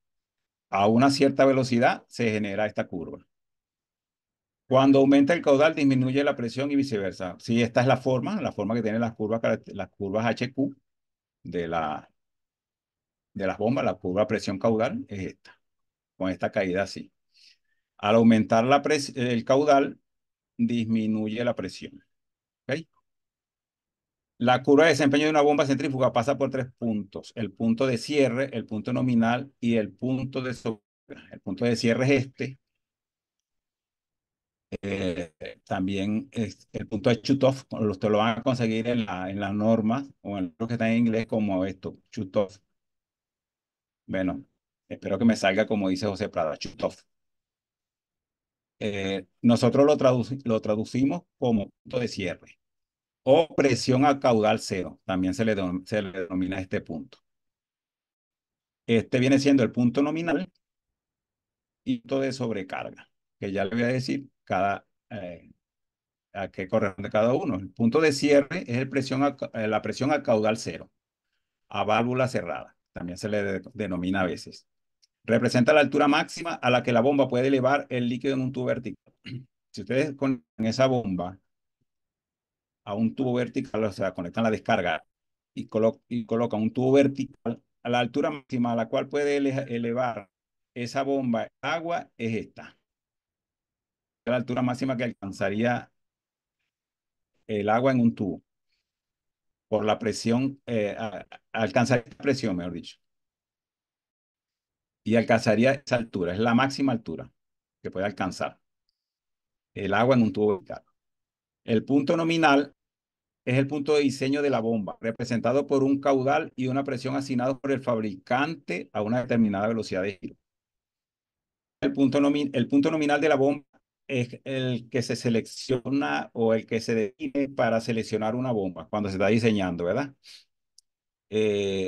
A una cierta velocidad se genera esta curva. Cuando aumenta el caudal, disminuye la presión y viceversa. Si esta es la forma, la forma que tienen las curvas, las curvas HQ de la, de las bombas, la curva de presión caudal es esta, con esta caída así. Al aumentar la el caudal, disminuye la presión. La curva de desempeño de una bomba centrífuga pasa por tres puntos, el punto de cierre, el punto nominal y el punto de El punto de cierre es este. Eh, también es el punto de off, usted lo van a conseguir en, la, en las normas o en lo que está en inglés como esto, off bueno, espero que me salga como dice José Prada, eh, nosotros lo, traducimos como punto de cierre o presión a caudal cero. También se le, denomina este punto. Este viene siendo el punto nominal y punto de sobrecarga, que ya le voy a decir cada, eh, a qué corresponde cada uno. El punto de cierre es eh, la presión a caudal cero, a válvula cerrada también se le denomina a veces. Representa la altura máxima a la que la bomba puede elevar el líquido en un tubo vertical. Si ustedes con esa bomba a un tubo vertical, o sea, conectan la descarga y, colocan un tubo vertical a la altura máxima a la cual puede elevar esa bomba agua es esta. La altura máxima que alcanzaría el agua en un tubo por la presión, eh, alcanzaría presión, mejor dicho. Y alcanzaría esa altura, es la máxima altura que puede alcanzar el agua en un tubo vertical. El punto nominal es el punto de diseño de la bomba, representado por un caudal y una presión asignado por el fabricante a una determinada velocidad de giro. El punto, el punto nominal de la bomba es el que se selecciona o el que se define para seleccionar una bomba cuando se está diseñando, ¿verdad? Eh,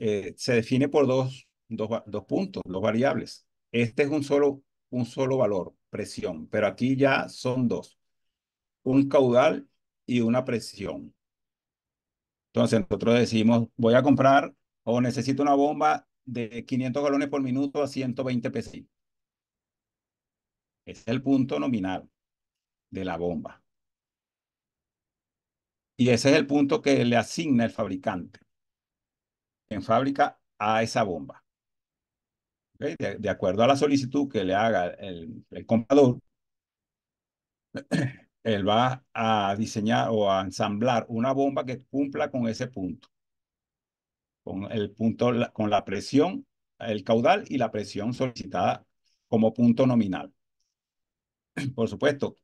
eh, se, define por dos, dos, dos, puntos, dos variables. Este es un solo, un solo valor, presión, pero aquí ya son dos, un caudal y una presión. Entonces nosotros decimos, voy a comprar o necesito una bomba de 500 galones por minuto a 120 psi es el punto nominal de la bomba. Y ese es el punto que le asigna el fabricante en fábrica a esa bomba. De, acuerdo a la solicitud que le haga el, el comprador, él va a diseñar o a ensamblar una bomba que cumpla con ese punto, con el punto, con la presión, el caudal y la presión solicitada como punto nominal. por supuesto,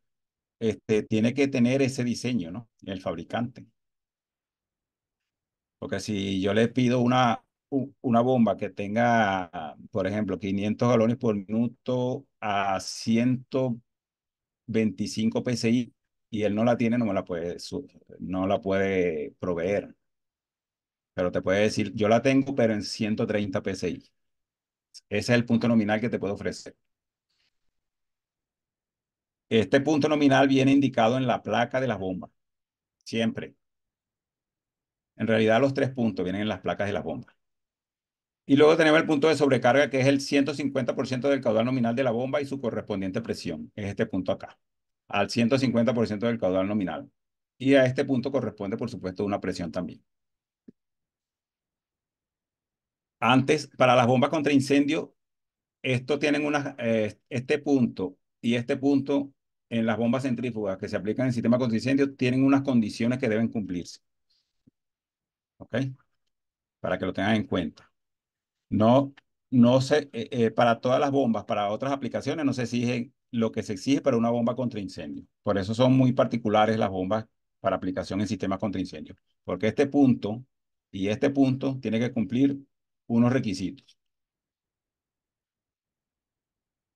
este, tiene que tener ese diseño, ¿no? El fabricante. Porque si yo le pido una, una bomba que tenga, por ejemplo, 500 galones por minuto a 125 PSI y él no la tiene, no la puede, no la puede proveer. Pero te puede decir, yo la tengo, pero en 130 PSI. Ese es el punto nominal que te puedo ofrecer. Este punto nominal viene indicado en la placa de las bombas, siempre. En realidad los tres puntos vienen en las placas de las bombas. Y luego tenemos el punto de sobrecarga, que es el 150% del caudal nominal de la bomba y su correspondiente presión. Es este punto acá, al 150% del caudal nominal. Y a este punto corresponde, por supuesto, una presión también. Antes, para las bombas contra incendio, esto tienen unas, eh, este punto y este punto en las bombas centrífugas que se aplican en el sistema contra incendios tienen unas condiciones que deben cumplirse. ¿Ok? Para que lo tengan en cuenta. No, no sé eh, eh, para todas las bombas, para otras aplicaciones no se exige lo que se exige para una bomba contra incendio. Por eso son muy particulares las bombas para aplicación en sistemas contra incendio. Porque este punto y este punto tiene que cumplir unos requisitos.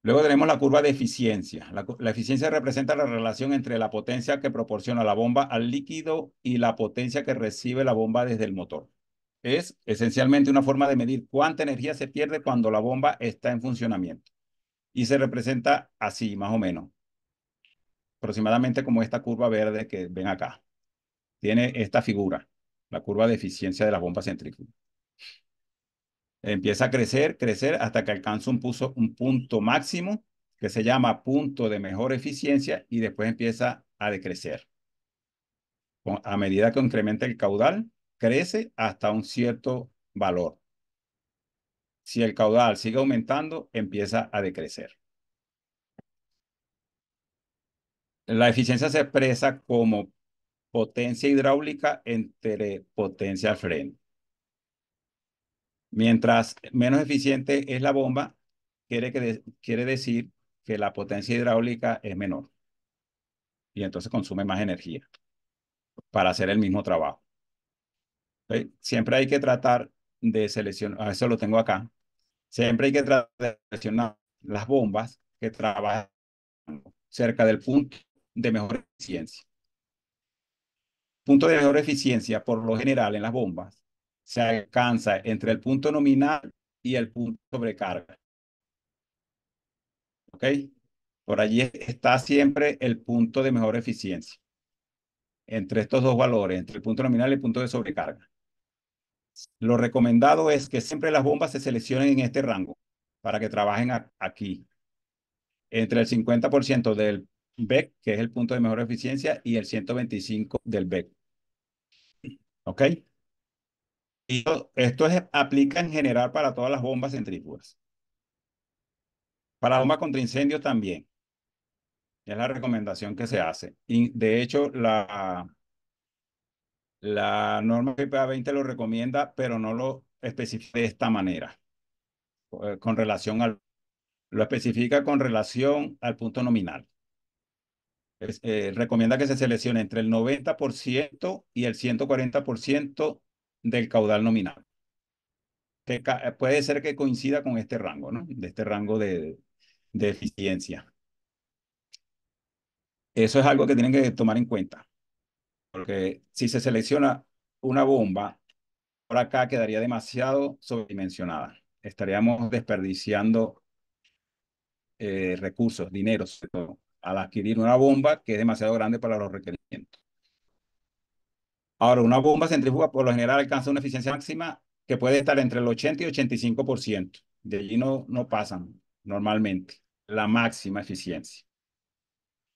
Luego tenemos la curva de eficiencia. La, eficiencia representa la relación entre la potencia que proporciona la bomba al líquido y la potencia que recibe la bomba desde el motor. Es esencialmente una forma de medir cuánta energía se pierde cuando la bomba está en funcionamiento. Y se representa así, más o menos. Aproximadamente como esta curva verde que ven acá. Tiene esta figura, la curva de eficiencia de la bomba centrífuga empieza a crecer, crecer hasta que alcanza un, un punto máximo que se llama punto de mejor eficiencia y después empieza a decrecer. A medida que incrementa el caudal, crece hasta un cierto valor. Si el caudal sigue aumentando, empieza a decrecer. La eficiencia se expresa como potencia hidráulica entre potencia al frente. Mientras menos eficiente es la bomba, quiere, quiere decir que la potencia hidráulica es menor y entonces consume más energía para hacer el mismo trabajo. Siempre hay que tratar de seleccionar, eso lo tengo acá, siempre hay que tratar de seleccionar las bombas que trabajan cerca del punto de mejor eficiencia. Punto de mejor eficiencia, por lo general, en las bombas se alcanza entre el punto nominal y el punto sobrecarga. ¿Ok? Por allí está siempre el punto de mejor eficiencia. Entre estos dos valores, entre el punto nominal y el punto de sobrecarga. Lo recomendado es que siempre las bombas se seleccionen en este rango para que trabajen aquí. Entre el 50% del BEC, que es el punto de mejor eficiencia, y el 125 del BEC. ¿Ok? esto aplica en general para todas las bombas centrífugas. Para bombas contra incendios también. Es la recomendación que se hace. Y de hecho, la, la norma IPA 20 lo recomienda, pero no lo especifica de esta manera. Eh, con relación al. Lo especifica con relación al punto nominal. Eh, recomienda que se seleccione entre el 90% y el 140% del caudal nominal. Eh, puede ser que coincida con este rango, ¿no? De este rango de, eficiencia. Eso es algo que tienen que tomar en cuenta. Porque si se selecciona una bomba, por acá quedaría demasiado sobredimensionada. Estaríamos desperdiciando eh, recursos, dinero, al adquirir una bomba que es demasiado grande para los requerimientos. Ahora, una bomba centrífuga por lo general alcanza una eficiencia máxima que puede estar entre el 80 y 85%. De allí no, no pasan normalmente la máxima eficiencia.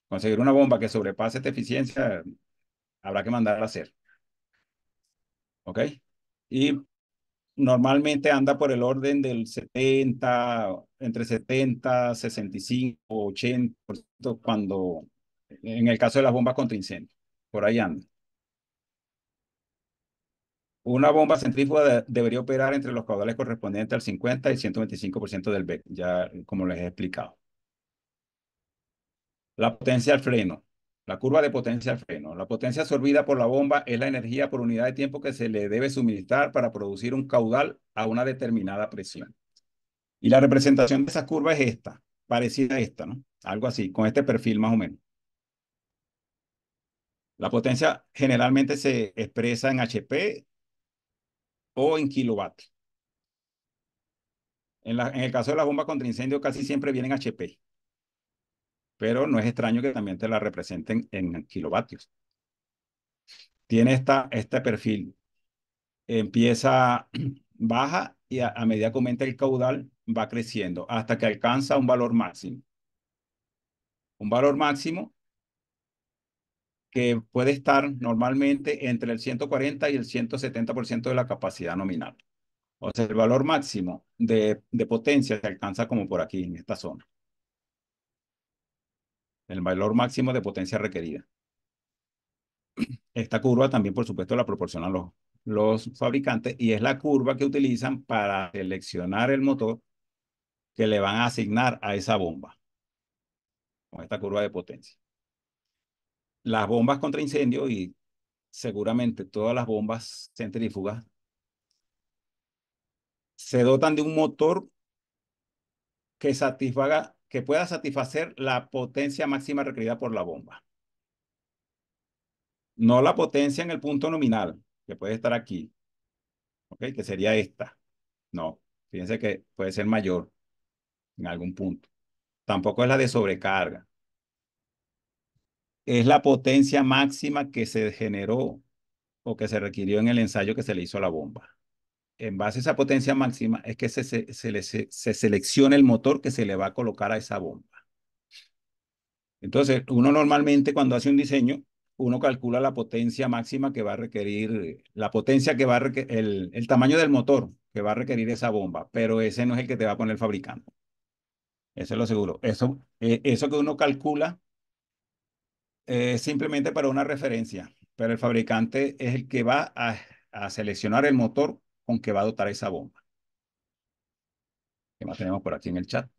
Conseguir una bomba que sobrepase esta eficiencia habrá que mandarla a hacer. ¿Ok? Y normalmente anda por el orden del 70, entre 70, 65, 80%, cuando en el caso de las bombas contra incendio. Por ahí anda. Una bomba centrífuga debería operar entre los caudales correspondientes al 50 y 125% del B ya como les he explicado. La potencia al freno. La curva de potencia al freno. La potencia absorbida por la bomba es la energía por unidad de tiempo que se le debe suministrar para producir un caudal a una determinada presión. Y la representación de esa curva es esta, parecida a esta, ¿no? Algo así, con este perfil más o menos. La potencia generalmente se expresa en HP o en kilovatios. En, el caso de las bombas contra incendio casi siempre vienen HP, pero no es extraño que también te la representen en kilovatios. Tiene esta, este perfil. Empieza baja y a, a medida que aumenta el caudal va creciendo hasta que alcanza un valor máximo. Un valor máximo que puede estar normalmente entre el 140 y el 170% de la capacidad nominal. O sea, el valor máximo de, potencia se alcanza como por aquí, en esta zona. El valor máximo de potencia requerida. Esta curva también, por supuesto, la proporcionan los, los fabricantes y es la curva que utilizan para seleccionar el motor que le van a asignar a esa bomba. Con esta curva de potencia las bombas contra incendio y seguramente todas las bombas centrífugas se dotan de un motor que satisfaga, que pueda satisfacer la potencia máxima requerida por la bomba. No la potencia en el punto nominal, que puede estar aquí, Que sería esta. No, fíjense que puede ser mayor en algún punto. Tampoco es la de sobrecarga es la potencia máxima que se generó o que se requirió en el ensayo que se le hizo a la bomba. En base a esa potencia máxima es que se, se, se, selecciona el motor que se le va a colocar a esa bomba. Entonces, uno normalmente cuando hace un diseño, uno calcula la potencia máxima que va a requerir, la potencia que va a requerir, el, tamaño del motor que va a requerir esa bomba, pero ese no es el que te va a poner el fabricante. Eso es lo seguro. Eso, eh, eso que uno calcula simplemente para una referencia, pero el fabricante es el que va a, seleccionar el motor con que va a dotar esa bomba. ¿Qué más tenemos por aquí en el chat?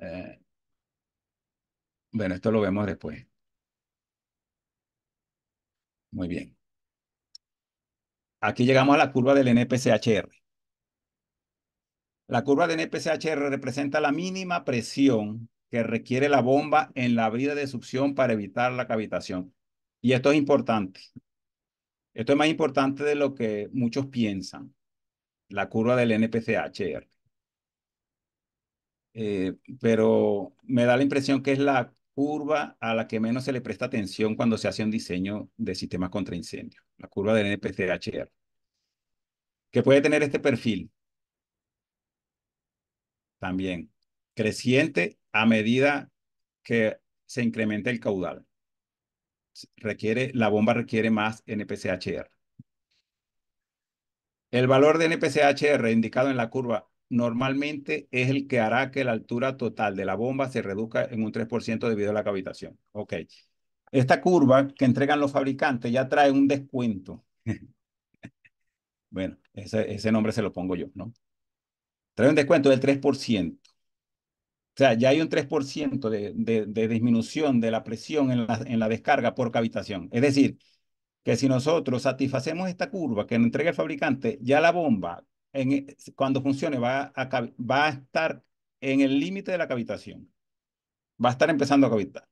Eh, bueno, esto lo vemos después. Muy bien. Aquí llegamos a la curva del NPCHR. La curva de NPCHR representa la mínima presión que requiere la bomba en la brida de succión para evitar la cavitación. Y esto es importante. Esto es más importante de lo que muchos piensan, la curva del NPCHR. Eh, pero me da la impresión que es la curva a la que menos se le presta atención cuando se hace un diseño de sistemas contra incendios, la curva del NPCHR, que puede tener este perfil también, creciente a medida que se incrementa el caudal. Requiere, la bomba requiere más NPCHR. El valor de NPCHR indicado en la curva normalmente es el que hará que la altura total de la bomba se reduzca en un 3% debido a la cavitación. Ok. Esta curva que entregan los fabricantes ya trae un descuento. bueno, ese, ese nombre se lo pongo yo, ¿no? trae un descuento del 3%. O sea, ya hay un 3% de, disminución de la presión en la, en la descarga por cavitación. Es decir, que si nosotros satisfacemos esta curva que nos entrega el fabricante, ya la bomba, cuando funcione, va a, va estar en el límite de la cavitación. Va a estar empezando a cavitar.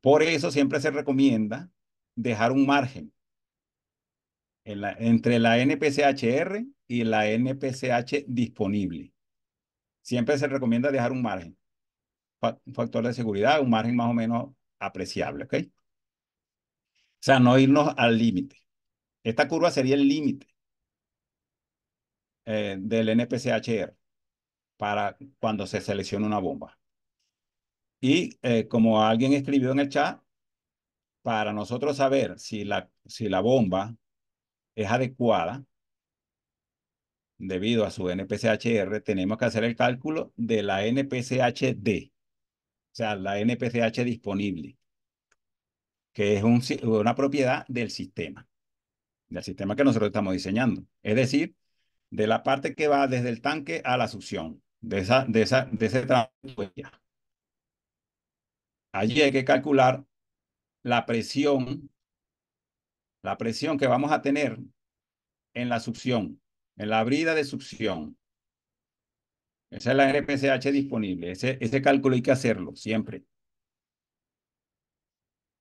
Por eso siempre se recomienda dejar un margen en la, entre la NPCHR y la NPCH disponible. Siempre se recomienda dejar un margen, un factor de seguridad, un margen más o menos apreciable, ¿ok? O sea, no irnos al límite. Esta curva sería el límite eh, del NPCHR para cuando se selecciona una bomba. Y eh, como alguien escribió en el chat, para nosotros saber si la, si la bomba es adecuada, debido a su NPCHR, tenemos que hacer el cálculo de la NPCHD, o sea, la NPCH disponible, que es un, una propiedad del sistema, del sistema que nosotros estamos diseñando. Es decir, de la parte que va desde el tanque a la succión, de, esa, de, esa, de ese tramo. Pues Allí hay que calcular la presión, la presión que vamos a tener en la succión en la brida de succión. Esa es la RPCH disponible. Ese, ese cálculo hay que hacerlo siempre.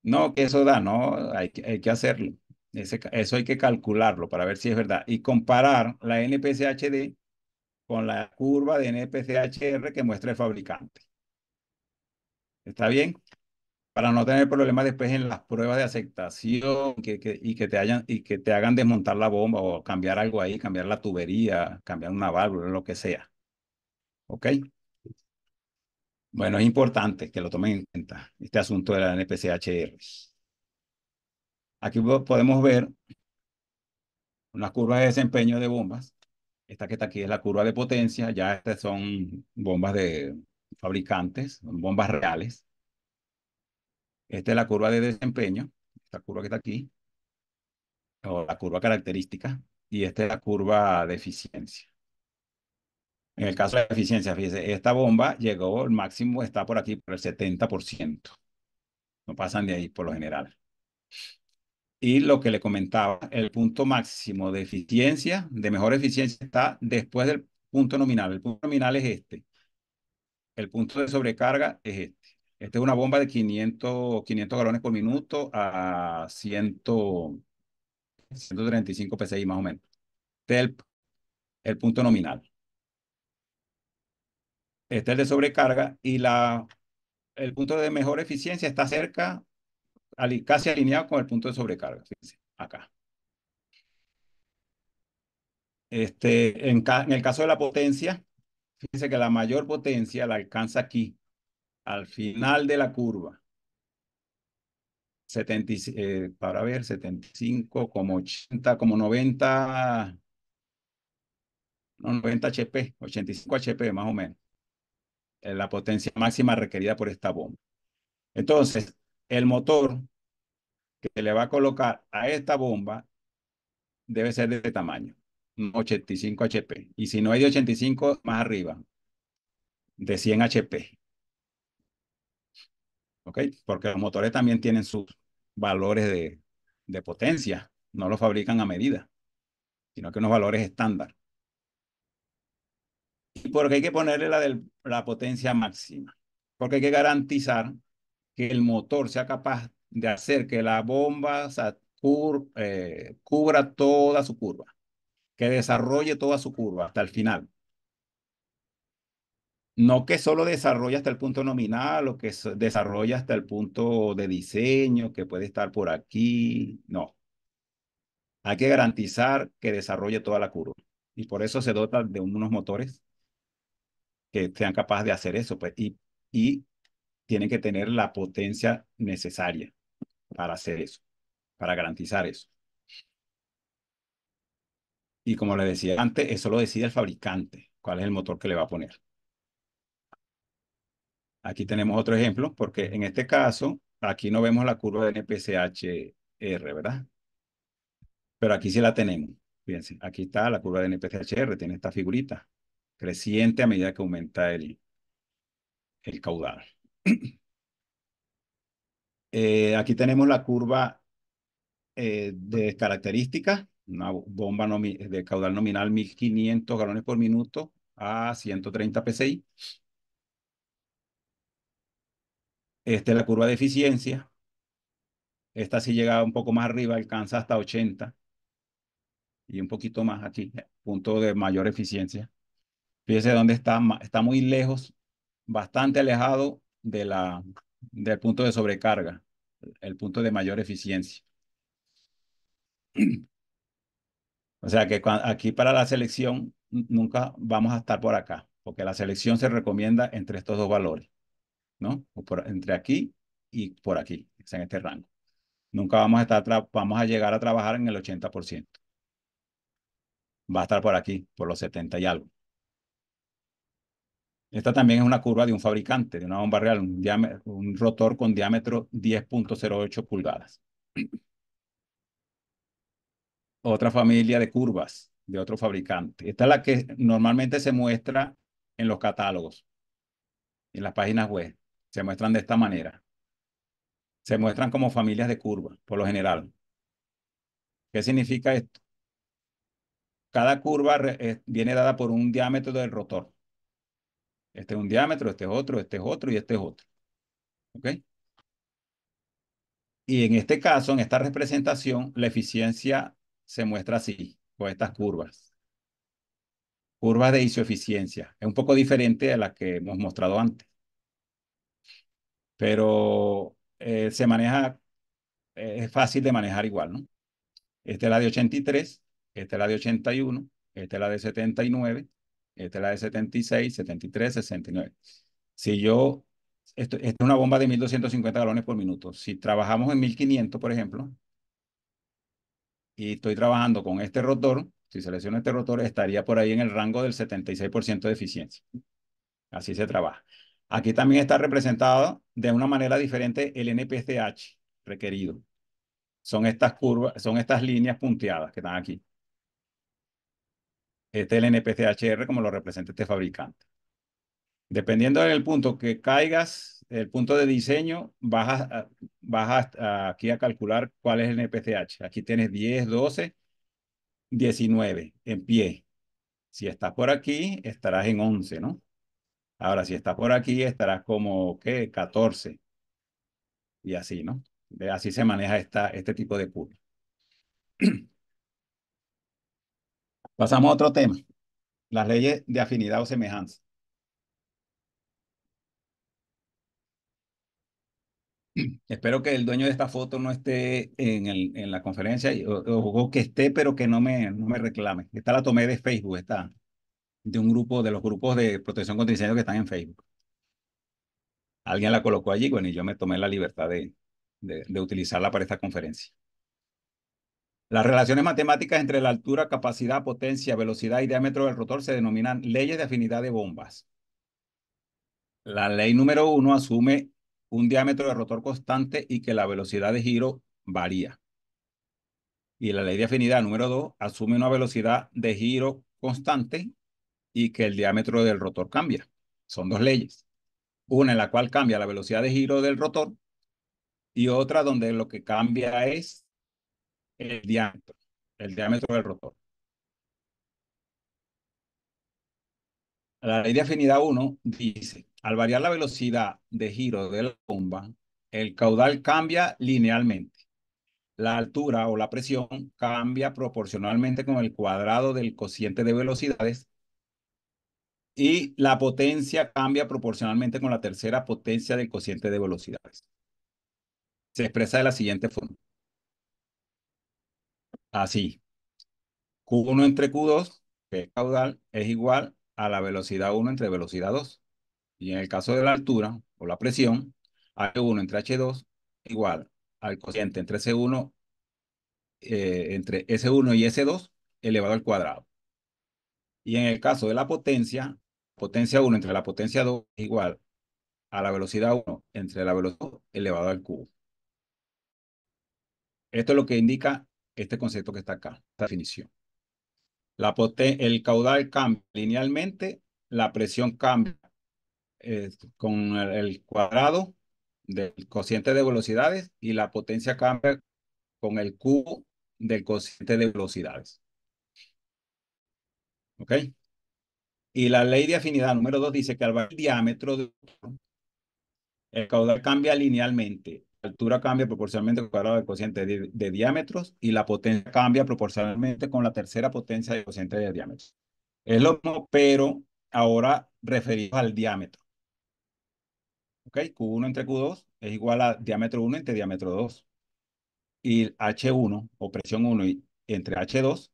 No, que eso da, no, hay, hay que hacerlo. Ese, eso hay que calcularlo para ver si es verdad. Y comparar la NPCHD con la curva de NPCHR que muestra el fabricante. ¿Está bien? para no tener problemas después en las pruebas de aceptación que, y, que te hayan, y que te hagan desmontar la bomba o cambiar algo ahí, cambiar la tubería, cambiar una válvula, lo que sea. ¿Ok? Bueno, es importante que lo tomen en cuenta este asunto de la NPCHR. Aquí podemos ver una curva de desempeño de bombas. Esta que está aquí es la curva de potencia. Ya estas son bombas de fabricantes, bombas reales. Esta es la curva de desempeño, esta curva que está aquí, o la curva característica, y esta es la curva de eficiencia. En el caso de eficiencia, fíjese, esta bomba llegó, el máximo está por aquí, por el 70%. No pasan de ahí por lo general. Y lo que le comentaba, el punto máximo de eficiencia, de mejor eficiencia, está después del punto nominal. El punto nominal es este. El punto de sobrecarga es este. Esta es una bomba de 500, 500 galones por minuto a 135 PSI más o menos. Este el, punto nominal. Este es el de sobrecarga y la, el punto de mejor eficiencia está cerca, casi alineado con el punto de sobrecarga. Fíjense, acá. Este, en, en el caso de la potencia, fíjense que la mayor potencia la alcanza aquí, al final de la curva. Eh, para ver, 75, como 80, como 90, no, 90 HP, 85 HP más o menos. la potencia máxima requerida por esta bomba. Entonces, el motor que le va a colocar a esta bomba debe ser de este tamaño, 85 HP. Y si no hay de 85, más arriba, de 100 HP. Porque los motores también tienen sus valores de, potencia, no los fabrican a medida, sino que unos valores estándar. Y porque hay que ponerle la, la potencia máxima, porque hay que garantizar que el motor sea capaz de hacer que la bomba eh, cubra toda su curva, que desarrolle toda su curva hasta el final no que solo desarrolle hasta el punto nominal o que desarrolla hasta el punto de diseño, que puede estar por aquí, no. Hay que garantizar que desarrolle toda la curva. Y por eso se dotan de unos motores que sean capaces de hacer eso. Pues, y, y tienen que tener la potencia necesaria para hacer eso, para garantizar eso. Y como le decía antes, eso lo decide el fabricante, cuál es el motor que le va a poner. Aquí tenemos otro ejemplo, porque en este caso, aquí no vemos la curva de NPCHR, ¿verdad? Pero aquí sí la tenemos. Fíjense, aquí está la curva de NPCHR, tiene esta figurita, creciente a medida que aumenta el, caudal. Eh, aquí tenemos la curva eh, de características, una bomba de caudal nominal 1500 galones por minuto a 130 PSI es este, la curva de eficiencia, esta sí llega un poco más arriba, alcanza hasta 80 y un poquito más aquí, punto de mayor eficiencia. Fíjese dónde está, está muy lejos, bastante alejado de la, del punto de sobrecarga, el punto de mayor eficiencia. O sea que aquí para la selección nunca vamos a estar por acá, porque la selección se recomienda entre estos dos valores. ¿no? O entre aquí y por aquí, en este rango. Nunca vamos a, estar vamos a llegar a trabajar en el 80%. Va a estar por aquí, por los 70 y algo. Esta también es una curva de un fabricante, de una bomba real, un, un rotor con diámetro 10.08 pulgadas. Otra familia de curvas de otro fabricante. Esta es la que normalmente se muestra en los catálogos, en las páginas web se muestran de esta manera. Se muestran como familias de curvas, por lo general. ¿Qué significa esto? Cada curva viene dada por un diámetro del rotor. Este es un diámetro, este es otro, este es otro y este es otro. ¿Ok? Y en este caso, en esta representación, la eficiencia se muestra así, con estas curvas. Curvas de isoeficiencia. Es un poco diferente a la que hemos mostrado antes pero eh, se maneja, eh, es fácil de manejar igual, ¿no? Esta es la de 83, esta es la de 81, esta es la de 79, esta es la de 76, 73, 69. Si yo, esta es una bomba de 1250 galones por minuto. Si trabajamos en 1500, por ejemplo, y estoy trabajando con este rotor, si selecciono este rotor, estaría por ahí en el rango del 76% de eficiencia. Así se trabaja. Aquí también está representado de una manera diferente el NPCH requerido. Son estas curvas, son estas líneas punteadas que están aquí. Este es el NPCHR como lo representa este fabricante. Dependiendo del punto que caigas, el punto de diseño, vas, aquí a calcular cuál es el NPCH. Aquí tienes 10, 12, 19 en pie. Si estás por aquí, estarás en 11, ¿no? Ahora, si está por aquí, estarás como, ¿qué? 14. Y así, ¿no? Así se maneja esta, este tipo de pull. Pasamos a otro tema. Las leyes de afinidad o semejanza. Espero que el dueño de esta foto no esté en, el, en la conferencia, o, que esté, pero que no me, no me reclame. Esta la tomé de Facebook, Está de un grupo, de los grupos de protección contra incendios que están en Facebook. Alguien la colocó allí, bueno, y yo me tomé la libertad de, de, de utilizarla para esta conferencia. Las relaciones matemáticas entre la altura, capacidad, potencia, velocidad y diámetro del rotor se denominan leyes de afinidad de bombas. La ley número uno asume un diámetro de rotor constante y que la velocidad de giro varía. Y la ley de afinidad número dos asume una velocidad de giro constante y que el diámetro del rotor cambia. Son dos leyes. Una en la cual cambia la velocidad de giro del rotor y otra donde lo que cambia es el diámetro, el diámetro del rotor. La ley de afinidad 1 dice, al variar la velocidad de giro de la bomba, el caudal cambia linealmente. La altura o la presión cambia proporcionalmente con el cuadrado del cociente de velocidades y la potencia cambia proporcionalmente con la tercera potencia del cociente de velocidades. Se expresa de la siguiente forma. Así, Q1 entre Q2, que es caudal, es igual a la velocidad 1 entre velocidad 2. Y en el caso de la altura o la presión, H1 entre H2 igual al cociente entre S1, eh, entre S1 y S2 elevado al cuadrado. Y en el caso de la potencia, potencia 1 entre la potencia 2 es igual a la velocidad 1 entre la velocidad 2 elevado al cubo. Esto es lo que indica este concepto que está acá, esta definición. La el caudal cambia linealmente, la presión cambia con el cuadrado del cociente de velocidades y la potencia cambia con el cubo del cociente de velocidades. ¿Ok? Y la ley de afinidad número 2 dice que al variar el diámetro, de, el caudal cambia linealmente, la altura cambia proporcionalmente con el cuadrado del cociente de, diámetros y la potencia cambia proporcionalmente con la tercera potencia del cociente de diámetros. Es lo mismo, pero ahora referido al diámetro. ¿Ok? Q1 entre Q2 es igual a diámetro 1 entre diámetro 2. Y H1 o presión 1 entre H2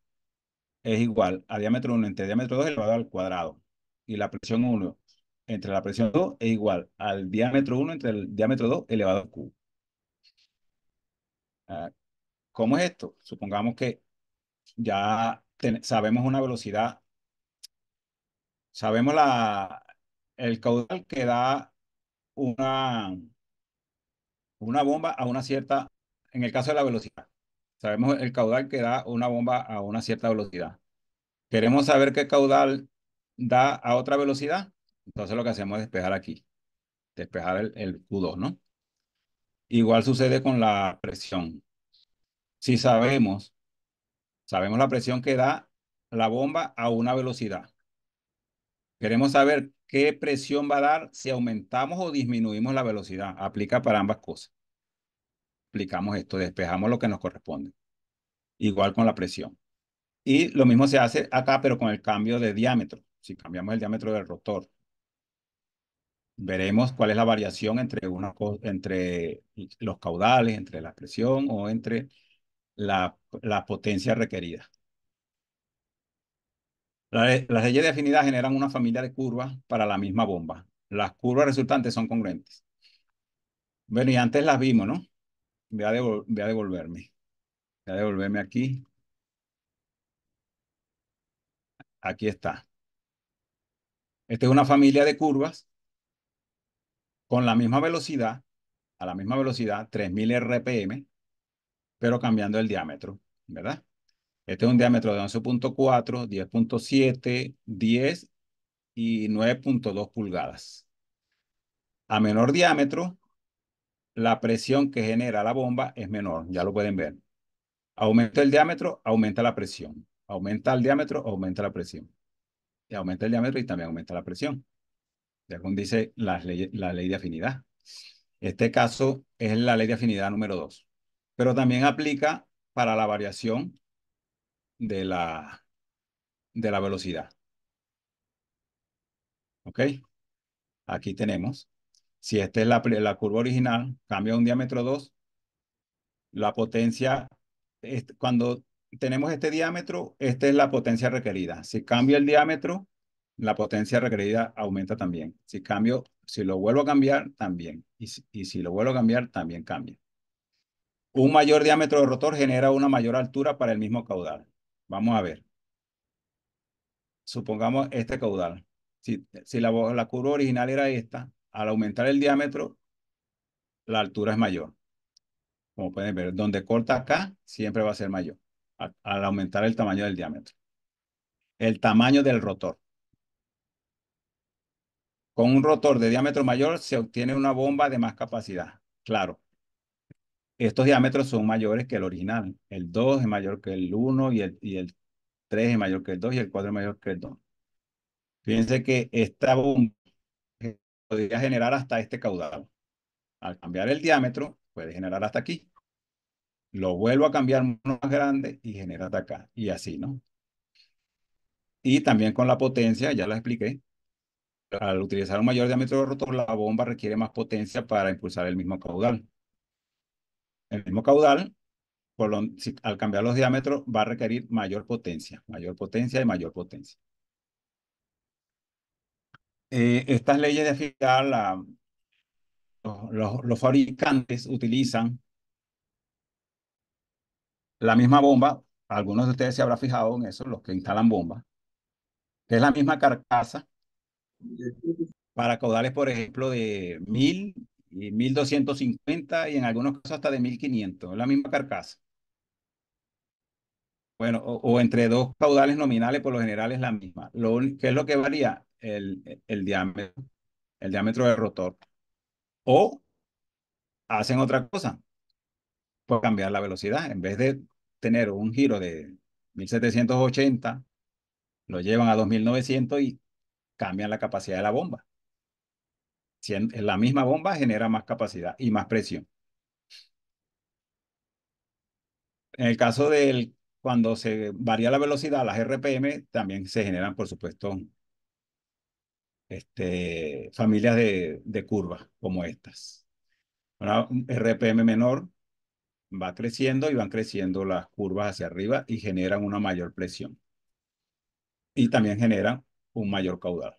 es igual a diámetro 1 entre diámetro 2 elevado al cuadrado. Y la presión 1 entre la presión 2 es igual al diámetro 1 entre el diámetro 2 elevado al cubo. Ah, ¿Cómo es esto? Supongamos que ya sabemos una velocidad, sabemos la, el caudal que da una, una bomba a una cierta, en el caso de la velocidad, Sabemos el caudal que da una bomba a una cierta velocidad. Queremos saber qué caudal da a otra velocidad. Entonces lo que hacemos es despejar aquí. Despejar el, Q2, ¿no? Igual sucede con la presión. Si sabemos, sabemos la presión que da la bomba a una velocidad. Queremos saber qué presión va a dar si aumentamos o disminuimos la velocidad. Aplica para ambas cosas aplicamos esto, despejamos lo que nos corresponde. Igual con la presión. Y lo mismo se hace acá, pero con el cambio de diámetro. Si cambiamos el diámetro del rotor, veremos cuál es la variación entre, entre los caudales, entre la presión o entre la, la potencia requerida. las leyes de afinidad generan una familia de curvas para la misma bomba. Las curvas resultantes son congruentes. Bueno, y antes las vimos, ¿no? Voy a, devolverme. Voy a devolverme aquí. Aquí está. Esta es una familia de curvas con la misma velocidad, a la misma velocidad, 3000 RPM, pero cambiando el diámetro, ¿verdad? Este es un diámetro de 11.4, 10.7, 10 y 9.2 pulgadas. A menor diámetro, la presión que genera la bomba es menor, ya lo pueden ver. Aumenta el diámetro, aumenta la presión. Aumenta el diámetro, aumenta la presión. Y aumenta el diámetro y también aumenta la presión. Según dice la ley, la ley de afinidad. Este caso es la ley de afinidad número 2. Pero también aplica para la variación de la, de la velocidad. ¿Ok? Aquí tenemos si esta es la, curva original, cambia un diámetro 2, la potencia, cuando tenemos este diámetro, esta es la potencia requerida. Si cambia el diámetro, la potencia requerida aumenta también. Si cambio, si lo vuelvo a cambiar, también. Y si, y si lo vuelvo a cambiar, también cambia. Un mayor diámetro de rotor genera una mayor altura para el mismo caudal. Vamos a ver. Supongamos este caudal. Si, la curva original era esta, al aumentar el diámetro, la altura es mayor. Como pueden ver, donde corta acá siempre va a ser mayor al aumentar el tamaño del diámetro. El tamaño del rotor. Con un rotor de diámetro mayor se obtiene una bomba de más capacidad. Claro, estos diámetros son mayores que el original. El 2 es mayor que el 1 y el, y el 3 es mayor que el 2 y el 4 es mayor que el 2. Fíjense que esta bomba podría generar hasta este caudal. Al cambiar el diámetro, puede generar hasta aquí. Lo vuelvo a cambiar más grande y genera hasta acá. Y así, ¿no? Y también con la potencia, ya la expliqué. Al utilizar un mayor diámetro de rotor, la bomba requiere más potencia para impulsar el mismo caudal. El mismo caudal, al cambiar los diámetros, va a requerir mayor potencia, mayor potencia y mayor potencia. Eh, estas leyes de fiscal, los, los, fabricantes utilizan la misma bomba, algunos de ustedes se habrán fijado en eso, los que instalan bombas, que es la misma carcasa para caudales, por ejemplo, de 1000 y 1250 y en algunos casos hasta de 1500, es la misma carcasa. Bueno, o, entre dos caudales nominales, por lo general es la misma. Lo, que es lo que varía? el, diámetro, el diámetro del rotor. O hacen otra cosa, pueden cambiar la velocidad. En vez de tener un giro de 1780, lo llevan a 2900 y cambian la capacidad de la bomba. Si la misma bomba genera más capacidad y más presión. En el caso del cuando se varía la velocidad, las RPM también se generan, por supuesto, este, familias de, curvas como estas. un RPM menor va creciendo y van creciendo las curvas hacia arriba y generan una mayor presión. Y también generan un mayor caudal.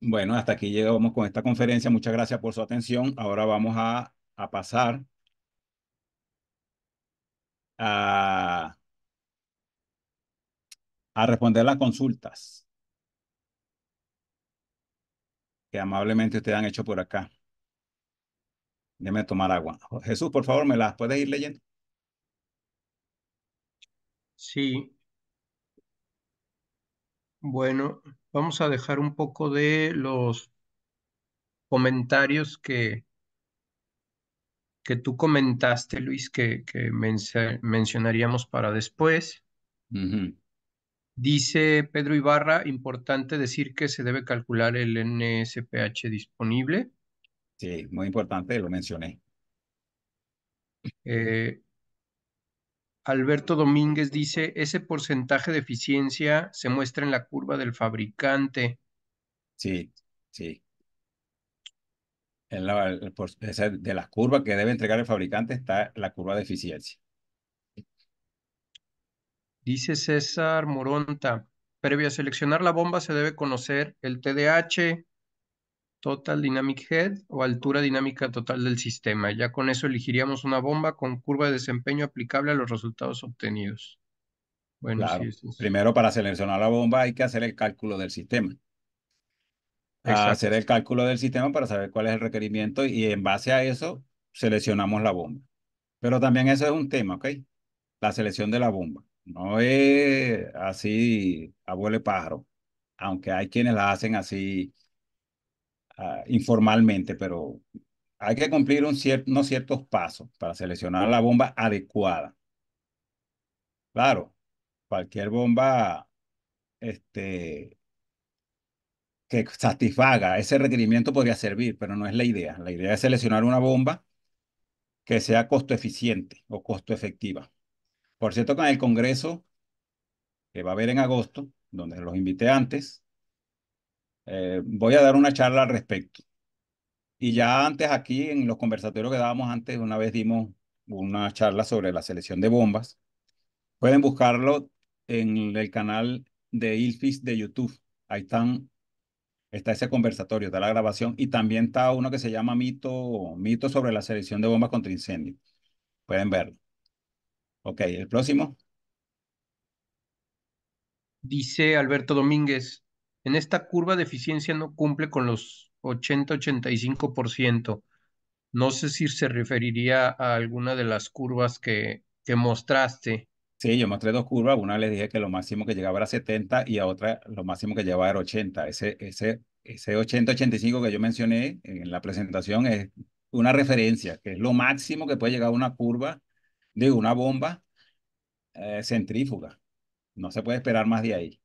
Bueno, hasta aquí llegamos con esta conferencia. Muchas gracias por su atención. Ahora vamos a pasar a a responder las consultas que amablemente te han hecho por acá. déme tomar agua. Jesús, por favor, ¿me las puedes ir leyendo? Sí. Bueno, vamos a dejar un poco de los comentarios que, que tú comentaste, Luis, que, que mencionaríamos para después. Dice Pedro Ibarra, importante decir que se debe calcular el NSPH disponible. Sí, muy importante, lo mencioné. Eh, Alberto Domínguez dice, ese porcentaje de eficiencia se muestra en la curva del fabricante. Sí, sí. En la, de la curva que debe entregar el fabricante está la curva de eficiencia. Dice César Moronta, previo a seleccionar la bomba se debe conocer el TDH, Total Dynamic Head o altura dinámica total del sistema. Ya con eso elegiríamos una bomba con curva de desempeño aplicable a los resultados obtenidos. Bueno, primero para seleccionar la bomba hay que hacer el cálculo del sistema. Hacer el cálculo del sistema para saber cuál es el requerimiento y en base a eso seleccionamos la bomba. Pero también eso es un tema, ¿ok? La selección de la bomba. No es así, abuelo pájaro, aunque hay quienes la hacen así ah, informalmente, pero hay que cumplir un unos ciertos pasos para seleccionar la bomba adecuada. Claro, cualquier bomba este, que satisfaga ese requerimiento podría servir, pero no es la idea. La idea es seleccionar una bomba que sea costo eficiente o costo efectiva. Por cierto, con el Congreso que va a haber en agosto, donde los invité antes, eh, voy a dar una charla al respecto. Y ya antes aquí, en los conversatorios que dábamos antes, una vez dimos una charla sobre la selección de bombas. Pueden buscarlo en el canal de Ilfis de YouTube. Ahí están, está ese conversatorio, está la grabación y también está uno que se llama Mito, Mito sobre la selección de bombas contra incendios. Pueden verlo. Ok, el próximo. Dice Alberto Domínguez, en esta curva de eficiencia no cumple con los 80-85%. No sé si se referiría a alguna de las curvas que, mostraste. Sí, yo mostré dos curvas. Una les dije que lo máximo que llegaba era 70 y a otra lo máximo que llegaba era 80. Ese, ese, ese 80-85 que yo mencioné en la presentación es una referencia, que es lo máximo que puede llegar a una curva de una bomba eh, centrífuga. No se puede esperar más de ahí.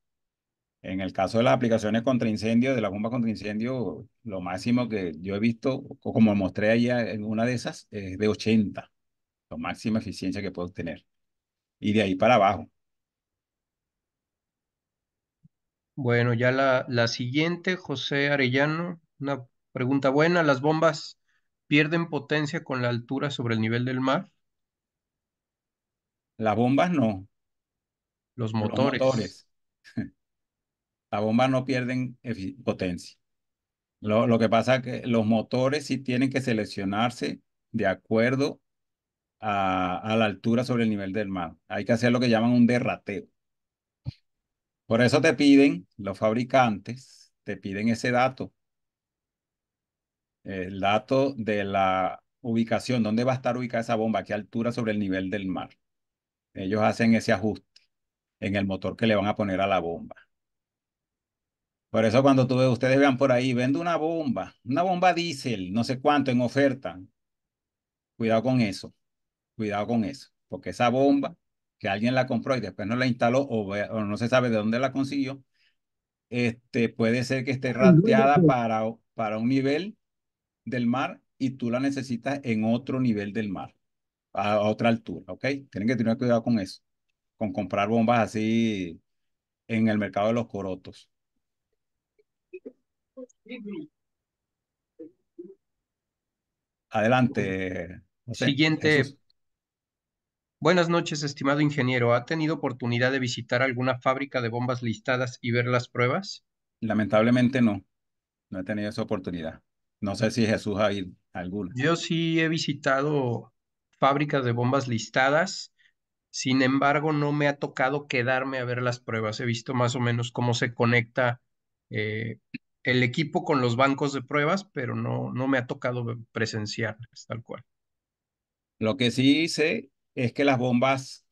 En el caso de las aplicaciones contra incendio, de la bomba contra incendio, lo máximo que yo he visto, o como mostré allá en una de esas, es de 80, la máxima eficiencia que puedo obtener. Y de ahí para abajo. Bueno, ya la, la siguiente, José Arellano, una pregunta buena. ¿Las bombas pierden potencia con la altura sobre el nivel del mar? Las bombas no. Los motores. Las bombas no pierden potencia. Lo, que pasa es que los motores sí tienen que seleccionarse de acuerdo a, la altura sobre el nivel del mar. Hay que hacer lo que llaman un derrateo. Por eso te piden, los fabricantes, te piden ese dato. El dato de la ubicación, dónde va a estar ubicada esa bomba, qué altura sobre el nivel del mar. Ellos hacen ese ajuste en el motor que le van a poner a la bomba. Por eso cuando tú, ustedes vean por ahí, vendo una bomba, una bomba diésel, no sé cuánto en oferta. Cuidado con eso, cuidado con eso, porque esa bomba que alguien la compró y después no la instaló o, no se sabe de dónde la consiguió, este, puede ser que esté ranteada para, para un nivel del mar y tú la necesitas en otro nivel del mar a, otra altura, ¿ok? Tienen que tener cuidado con eso, con comprar bombas así en el mercado de los corotos. Adelante. Siguiente. Buenas noches, estimado ingeniero. ¿Ha tenido oportunidad de visitar alguna fábrica de bombas listadas y ver las pruebas? Lamentablemente no. No he tenido esa oportunidad. No sé si Jesús ha ido alguna. Yo sí he visitado fábricas de bombas listadas. Sin embargo, no me ha tocado quedarme a ver las pruebas. He visto más o menos cómo se conecta eh, el equipo con los bancos de pruebas, pero no, no me ha tocado presenciarlas tal cual. Lo que sí sé es que las bombas,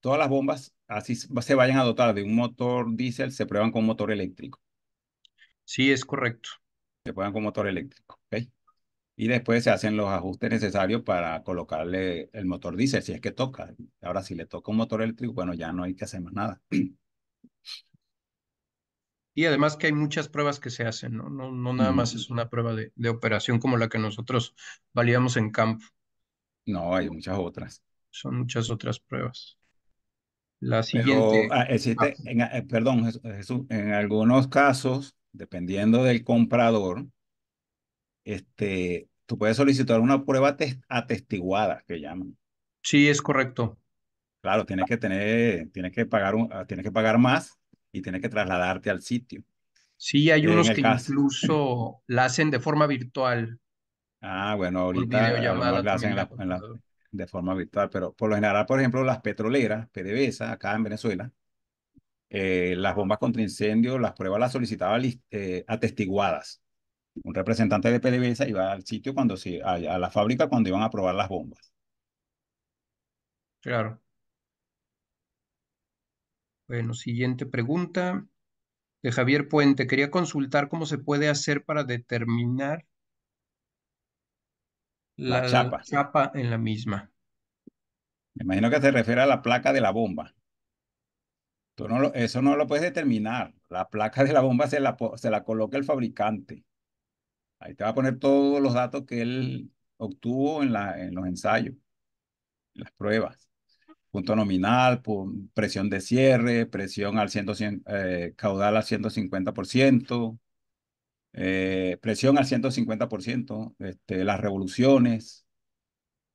todas las bombas, así se vayan a dotar de un motor diésel, se prueban con motor eléctrico. Sí, es correcto. Se prueban con motor eléctrico y después se hacen los ajustes necesarios para colocarle el motor diésel, si es que toca. Ahora, si le toca un motor eléctrico, bueno, ya no hay que hacer más nada. Y además que hay muchas pruebas que se hacen, ¿no? No, no nada más es una prueba de, de operación como la que nosotros validamos en campo. No, hay muchas otras. Son muchas otras pruebas. La siguiente. Pero, ah, ah. eh, perdón, Jesús, en algunos casos, dependiendo del comprador, este, tú puedes solicitar una prueba atestiguada, que llaman. Sí, es correcto. Claro, tienes que tener, tienes que pagar, un, ah, tienes que pagar más y tienes que trasladarte al sitio. Sí, hay unos que incluso la hacen de forma virtual. Ah, bueno, ahorita la hacen de forma virtual, pero por lo general, por ejemplo, las petroleras, PDVSA, acá en Venezuela, eh, las bombas contra incendio, las pruebas las solicitaban eh, atestiguadas un representante de PDVSA iba al sitio cuando se, a, la fábrica cuando iban a probar las bombas. Claro. Bueno, siguiente pregunta de Javier Puente. Quería consultar cómo se puede hacer para determinar la, chapa. en la misma. Me imagino que se refiere a la placa de la bomba. no eso no lo puedes determinar. La placa de la bomba se la, se la coloca el fabricante. Ahí te va a poner todos los datos que él obtuvo en, los ensayos, las pruebas. Punto nominal, presión de cierre, presión al 100, eh, caudal al 150%, eh, presión al 150%, este, las revoluciones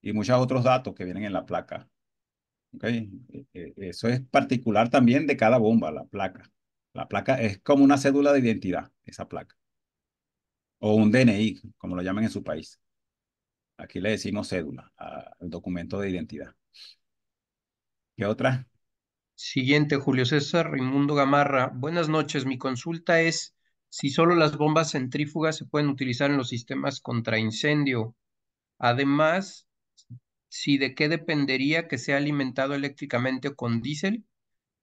y muchos otros datos que vienen en la placa. ¿Okay? E, e, eso es particular también de cada bomba, la placa. La placa es como una cédula de identidad, esa placa o un DNI, como lo llaman en su país. Aquí le decimos cédula el documento de identidad. ¿Qué otra? Siguiente, Julio César Raimundo Gamarra. Buenas noches. Mi consulta es si solo las bombas centrífugas se pueden utilizar en los sistemas contra incendio. Además, si de qué dependería que sea alimentado eléctricamente o con diésel.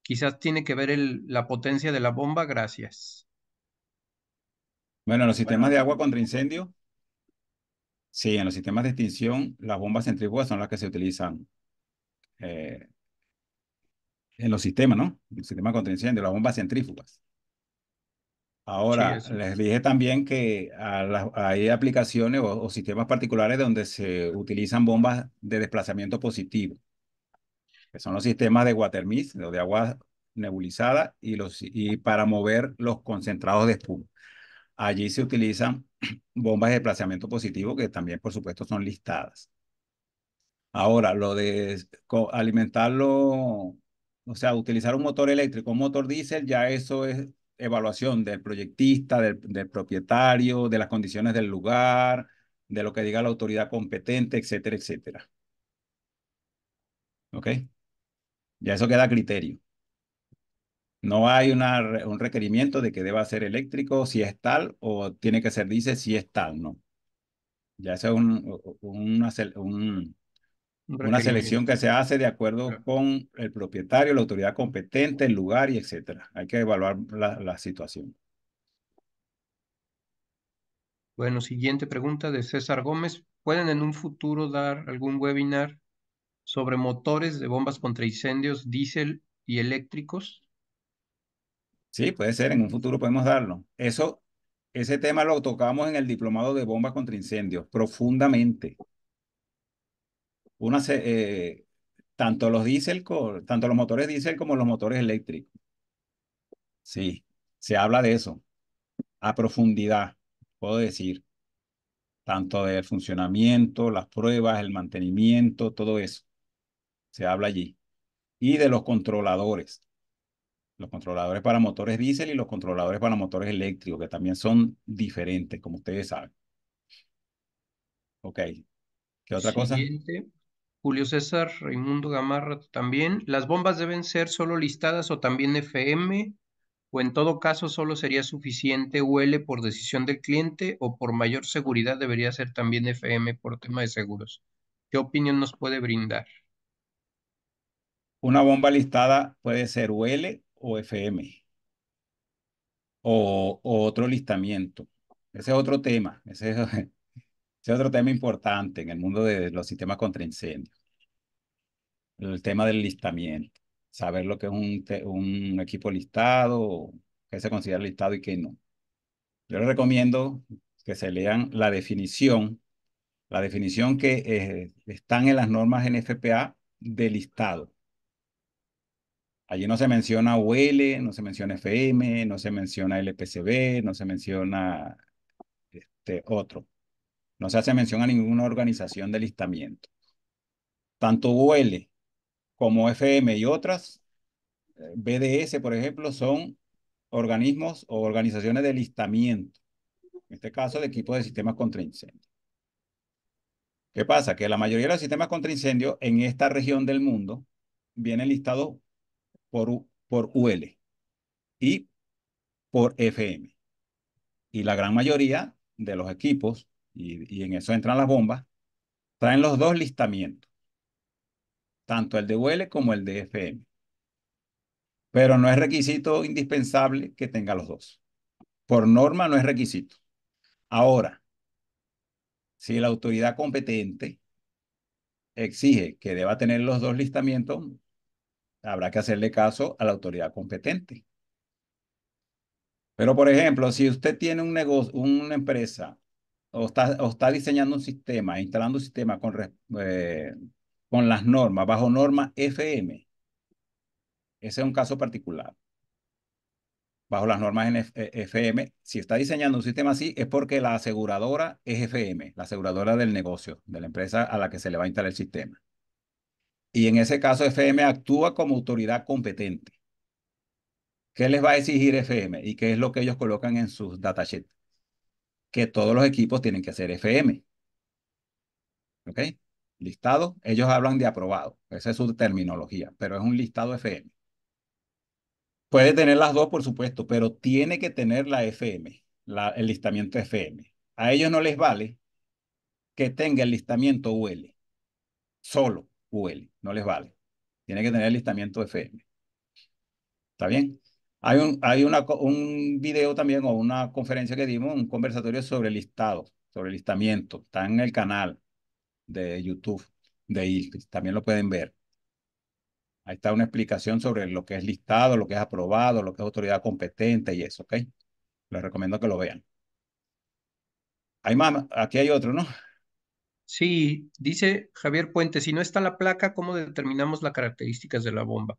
Quizás tiene que ver la potencia de la bomba. Gracias. Bueno, en los sistemas de agua contra incendio, sí, en los sistemas de extinción, las bombas centrífugas son las que se utilizan eh, en los sistemas, ¿no? En sistema contra incendio, las bombas centrífugas. Ahora, les dije también que a hay aplicaciones o, sistemas particulares donde se utilizan bombas de desplazamiento positivo, que son los sistemas de water los de agua nebulizada, y, los, y para mover los concentrados de espuma. Allí se utilizan bombas de desplazamiento positivo que también, por supuesto, son listadas. Ahora, lo de alimentarlo, o sea, utilizar un motor eléctrico, un motor diésel, ya eso es evaluación del proyectista, del, propietario, de las condiciones del lugar, de lo que diga la autoridad competente, etcétera, etcétera. ¿Ok? Ya eso queda a criterio. No hay un requerimiento de que deba ser eléctrico si es tal o tiene que ser dice si es tal, no. Ya es un, una, una selección que se hace de acuerdo con el propietario, la autoridad competente, el lugar y etcétera. Hay que evaluar la, la situación. Bueno, siguiente pregunta de César Gómez. ¿Pueden en un futuro dar algún webinar sobre motores de bombas contra incendios diésel y eléctricos? Sí, puede ser, en un futuro podemos darlo. Eso, ese tema lo tocamos en el diplomado de bombas contra incendios, profundamente. Una, eh, tanto los diésel, tanto los motores diésel como los motores eléctricos. Sí, se habla de eso a profundidad, puedo decir, tanto del funcionamiento, las pruebas, el mantenimiento, todo eso. Se habla allí. Y de los controladores los controladores para motores diésel y los controladores para motores eléctricos, que también son diferentes, como ustedes saben. Ok. ¿Qué otra cosa? Julio César, Raimundo Gamarra también. ¿Las bombas deben ser solo listadas o también FM? ¿O en todo caso solo sería suficiente UL por decisión del cliente o por mayor seguridad debería ser también FM por tema de seguros? ¿Qué opinión nos puede brindar? Una bomba listada puede ser UL o o, otro listamiento. Ese es otro tema, ese es, otro tema importante en el mundo de los sistemas contra incendios. El tema del listamiento, saber lo que es un, equipo listado, qué se considera listado y qué no. Yo les recomiendo que se lean la definición, la definición que eh, están en las normas NFPA de listado. Allí no se menciona UL, no se menciona FM, no se menciona LPCB, no se menciona este otro. No se hace mención a ninguna organización de listamiento. Tanto UL como FM y otras, eh, BDS, por ejemplo, son organismos o organizaciones de listamiento. En este caso, de equipos de sistemas contra incendio. ¿Qué pasa? Que la mayoría de los sistemas contra incendio en esta región del mundo vienen listados por, UL y por FM. Y la gran mayoría de los equipos, y, y en eso entran las bombas, traen los dos listamientos, tanto el de UL como el de FM. Pero no es requisito indispensable que tenga los dos. Por norma no es requisito. Ahora, si la autoridad competente exige que deba tener los dos listamientos, habrá que hacerle caso a la autoridad competente. Pero, por ejemplo, si usted tiene un negocio, una empresa o está, diseñando un sistema, instalando un sistema con, eh, con las normas, bajo norma FM, ese es un caso particular. Bajo las normas FM, eh, si está diseñando un sistema así, es porque la aseguradora es FM, la aseguradora del negocio, de la empresa a la que se le va a instalar el sistema. Y en ese caso FM actúa como autoridad competente. ¿Qué les va a exigir FM y qué es lo que ellos colocan en sus datasheets? Que todos los equipos tienen que ser FM. ¿Ok? Listado, ellos hablan de aprobado. Esa es su terminología, pero es un listado FM. Puede tener las dos, por supuesto, pero tiene que tener la FM, el listamiento FM. A ellos no les vale que tenga el listamiento UL solo no les vale. Tiene que tener listamiento FM. ¿Está bien? Hay, un, hay un video también o una conferencia que dimos, un conversatorio sobre listado, sobre listamiento. Está en el canal de YouTube de También lo pueden ver. Ahí está una explicación sobre lo que es listado, lo que es aprobado, lo que es autoridad competente y eso, ¿ok? Les recomiendo que lo vean. Hay más, aquí hay otro, ¿no? Sí, dice Javier Puente, si no está la placa, ¿cómo determinamos las características de la bomba?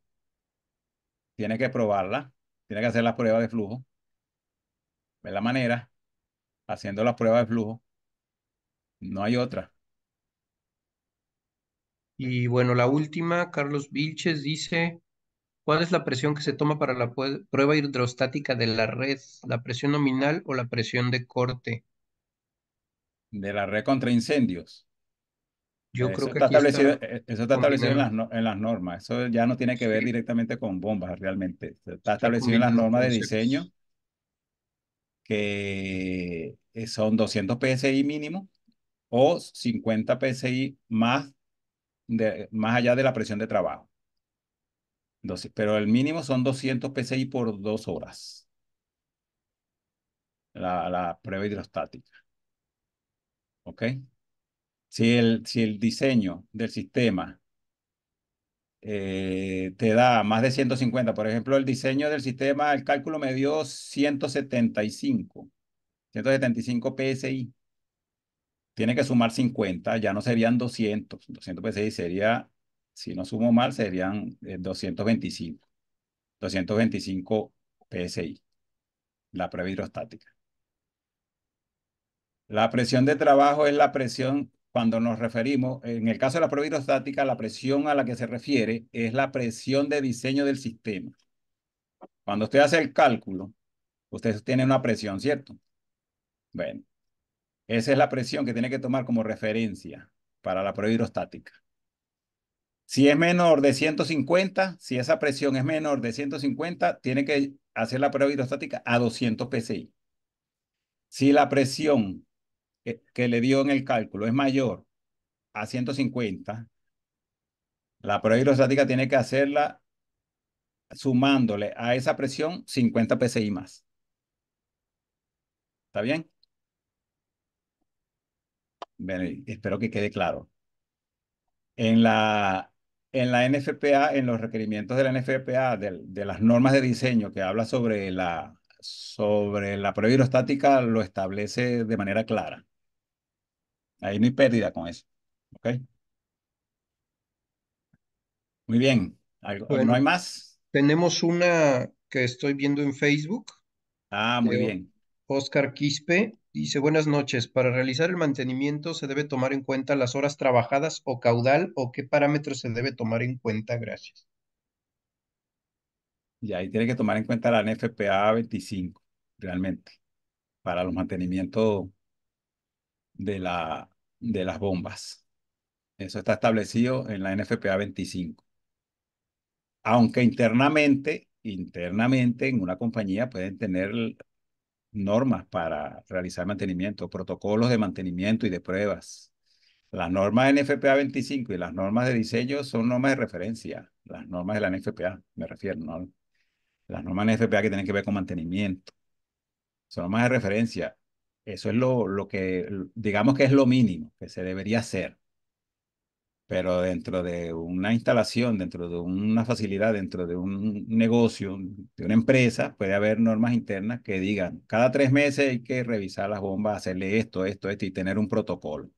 Tiene que probarla, tiene que hacer la prueba de flujo. De la manera, haciendo la prueba de flujo, no hay otra. Y bueno, la última, Carlos Vilches dice, ¿cuál es la presión que se toma para la prueba hidrostática de la red? ¿La presión nominal o la presión de corte? de la red contra incendios. Yo eso creo que está establecido, eh, eso está establecido en las, normas. Eso ya no tiene que ver directamente con bombas realmente. Está, establecido en las normas de diseño que son 200 PSI mínimo o 50 PSI más, de, más allá de la presión de trabajo. pero el mínimo son 200 PSI por dos horas. La, la prueba hidrostática. ¿Ok? Si el, si el diseño del sistema eh, te da más de 150, por ejemplo, el diseño del sistema, el cálculo me dio 175, 175 PSI. Tiene que sumar 50, ya no serían 200, 200 PSI sería, si no sumo mal, serían 225, 225 PSI, la prueba hidrostática. La presión de trabajo es la presión cuando nos referimos, en el caso de la prueba hidrostática, la presión a la que se refiere es la presión de diseño del sistema. Cuando usted hace el cálculo, usted tiene una presión, ¿cierto? Bueno, esa es la presión que tiene que tomar como referencia para la prueba hidrostática. Si es menor de 150, si esa presión es menor de 150, tiene que hacer la prueba hidrostática a 200 PSI. Si la presión que, le dio en el cálculo es mayor a 150, la prueba hidrostática tiene que hacerla sumándole a esa presión 50 psi más. ¿Está bien? Bueno, espero que quede claro. En la, en la NFPA, en los requerimientos de la NFPA, de, de las normas de diseño que habla sobre la, sobre la prueba hidrostática, lo establece de manera clara. Ahí no hay pérdida con eso. ¿Ok? Muy bien. ¿No hay más? Tenemos una que estoy viendo en Facebook. Ah, muy bien. Oscar Quispe dice, buenas noches. Para realizar el mantenimiento, ¿se debe tomar en cuenta las horas trabajadas o caudal o qué parámetros se debe tomar en cuenta? Gracias. Y ahí tiene que tomar en cuenta la NFPA 25, realmente, para los mantenimientos de, la, de las bombas. Eso está establecido en la NFPA 25. Aunque internamente, internamente en una compañía pueden tener normas para realizar mantenimiento, protocolos de mantenimiento y de pruebas. Las normas NFPA 25 y las normas de diseño son normas de referencia, las normas de la NFPA, me refiero, ¿no? las normas de NFPA que tienen que ver con mantenimiento. Son normas de referencia. Eso es lo, lo que, digamos que es lo mínimo que se debería hacer. Pero dentro de una instalación, dentro de una facilidad, dentro de un negocio, de una empresa, puede haber normas internas que digan, cada tres meses hay que revisar las bombas, hacerle esto, esto, esto y tener un protocolo.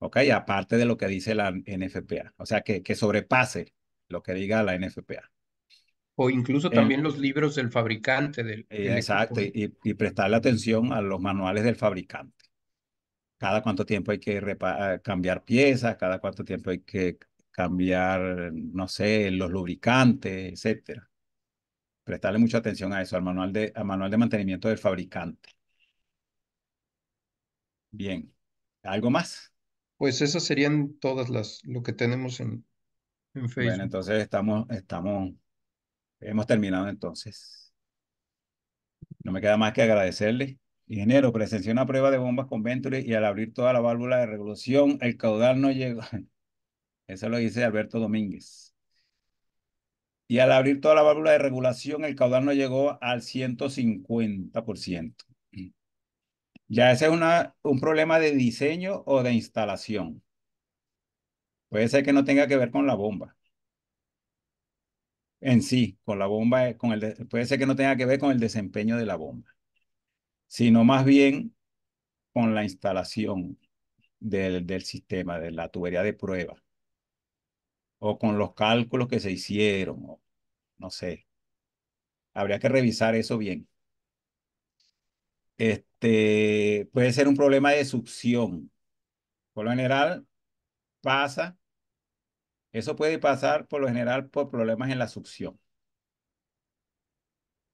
¿Ok? Aparte de lo que dice la NFPA. O sea, que, que sobrepase lo que diga la NFPA o incluso eh, también los libros del fabricante. Del, exacto, y, prestarle atención a los manuales del fabricante. Cada cuánto tiempo hay que cambiar piezas, cada cuánto tiempo hay que cambiar, no sé, los lubricantes, etcétera. Prestarle mucha atención a eso, al manual de, manual de mantenimiento del fabricante. Bien, ¿algo más? Pues esas serían todas las, lo que tenemos en, en Facebook. Bueno, entonces estamos, estamos Hemos terminado entonces. No me queda más que agradecerle. Ingeniero, presenció una prueba de bombas con Venturi y al abrir toda la válvula de regulación, el caudal no llegó. Eso lo dice Alberto Domínguez. Y al abrir toda la válvula de regulación, el caudal no llegó al 150%. Ya ese es un problema de diseño o de instalación. Puede ser que no tenga que ver con la bomba en sí, con la bomba, con el puede ser que no tenga que ver con el desempeño de la bomba, sino más bien con la instalación del, del sistema, de la tubería de prueba, o con los cálculos que se hicieron, o, no sé. Habría que revisar eso bien. Este, puede ser un problema de succión. Por lo general, pasa eso puede pasar por lo general por problemas en la succión.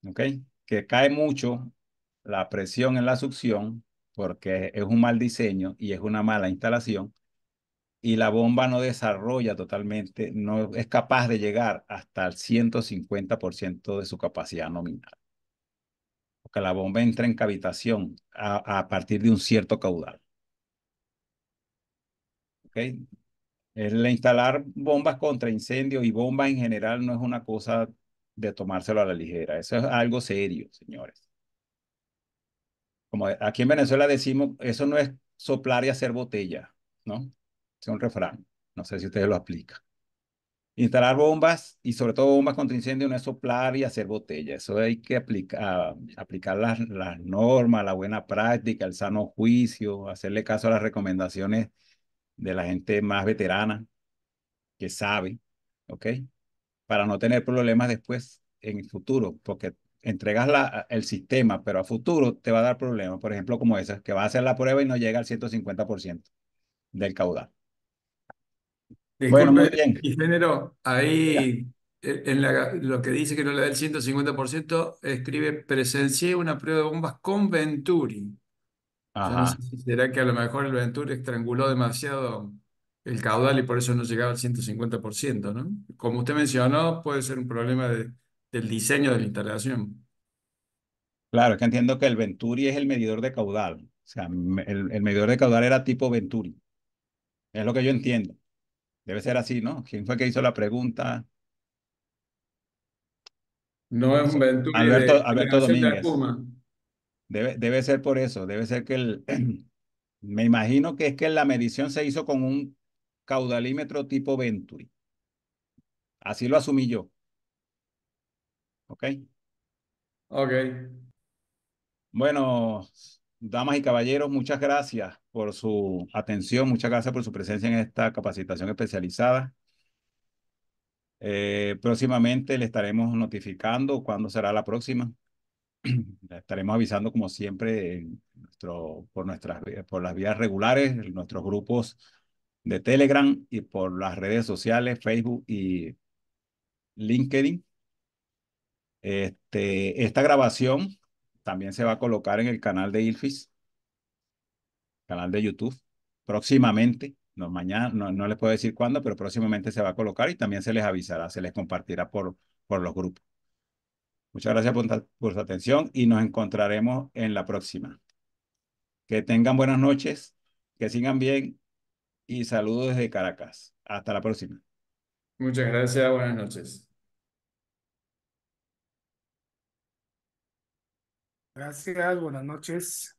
¿Ok? Que cae mucho la presión en la succión porque es un mal diseño y es una mala instalación y la bomba no desarrolla totalmente, no es capaz de llegar hasta el 150% de su capacidad nominal. Porque la bomba entra en cavitación a, partir de un cierto caudal. ¿Ok? El instalar bombas contra incendios y bombas en general no es una cosa de tomárselo a la ligera. Eso es algo serio, señores. Como aquí en Venezuela decimos, eso no es soplar y hacer botella, ¿no? Es un refrán. No sé si ustedes lo aplican. Instalar bombas y sobre todo bombas contra incendios no es soplar y hacer botella. Eso hay que aplicar, aplicar las, las normas, la buena práctica, el sano juicio, hacerle caso a las recomendaciones de la gente más veterana que sabe, ¿ok? Para no tener problemas después en el futuro, porque entregas la, el sistema, pero a futuro te va a dar problemas, por ejemplo, como esas, que va a hacer la prueba y no llega al 150% del caudal. bueno, muy bien. Género, ahí eh, en la, lo que dice que no le da el 150%, escribe presencié una prueba de bombas con Venturi será que a lo mejor el Venturi estranguló demasiado el caudal y por eso no llegaba al 150%, ¿no? Como usted mencionó, puede ser un problema del diseño de la instalación. Claro, es que entiendo que el Venturi es el medidor de caudal. O sea, el, medidor de caudal era tipo Venturi. Es lo que yo entiendo. Debe ser así, ¿no? ¿Quién fue que hizo la pregunta? No es un Venturi Alberto, de Alberto de Domínguez. Debe, ser por eso, debe ser que el... Me imagino que es que la medición se hizo con un caudalímetro tipo Venturi. Así lo asumí yo. ¿Ok? Ok. Bueno, damas y caballeros, muchas gracias por su atención, muchas gracias por su presencia en esta capacitación especializada. Eh, próximamente le estaremos notificando cuándo será la próxima. estaremos avisando como siempre por, nuestras, eh, por las vías regulares, en nuestros grupos de Telegram y por las redes sociales, Facebook y LinkedIn. Este, esta grabación también se va a colocar en el canal de Ilfis, canal de YouTube, próximamente. No, mañana, no, no les puedo decir cuándo, pero próximamente se va a colocar y también se les avisará, se les compartirá por, por los grupos. Muchas gracias por, su atención y nos encontraremos en la próxima. Que tengan buenas noches, que sigan bien y saludos desde Caracas. Hasta la próxima. Muchas gracias, buenas noches. Gracias, buenas noches.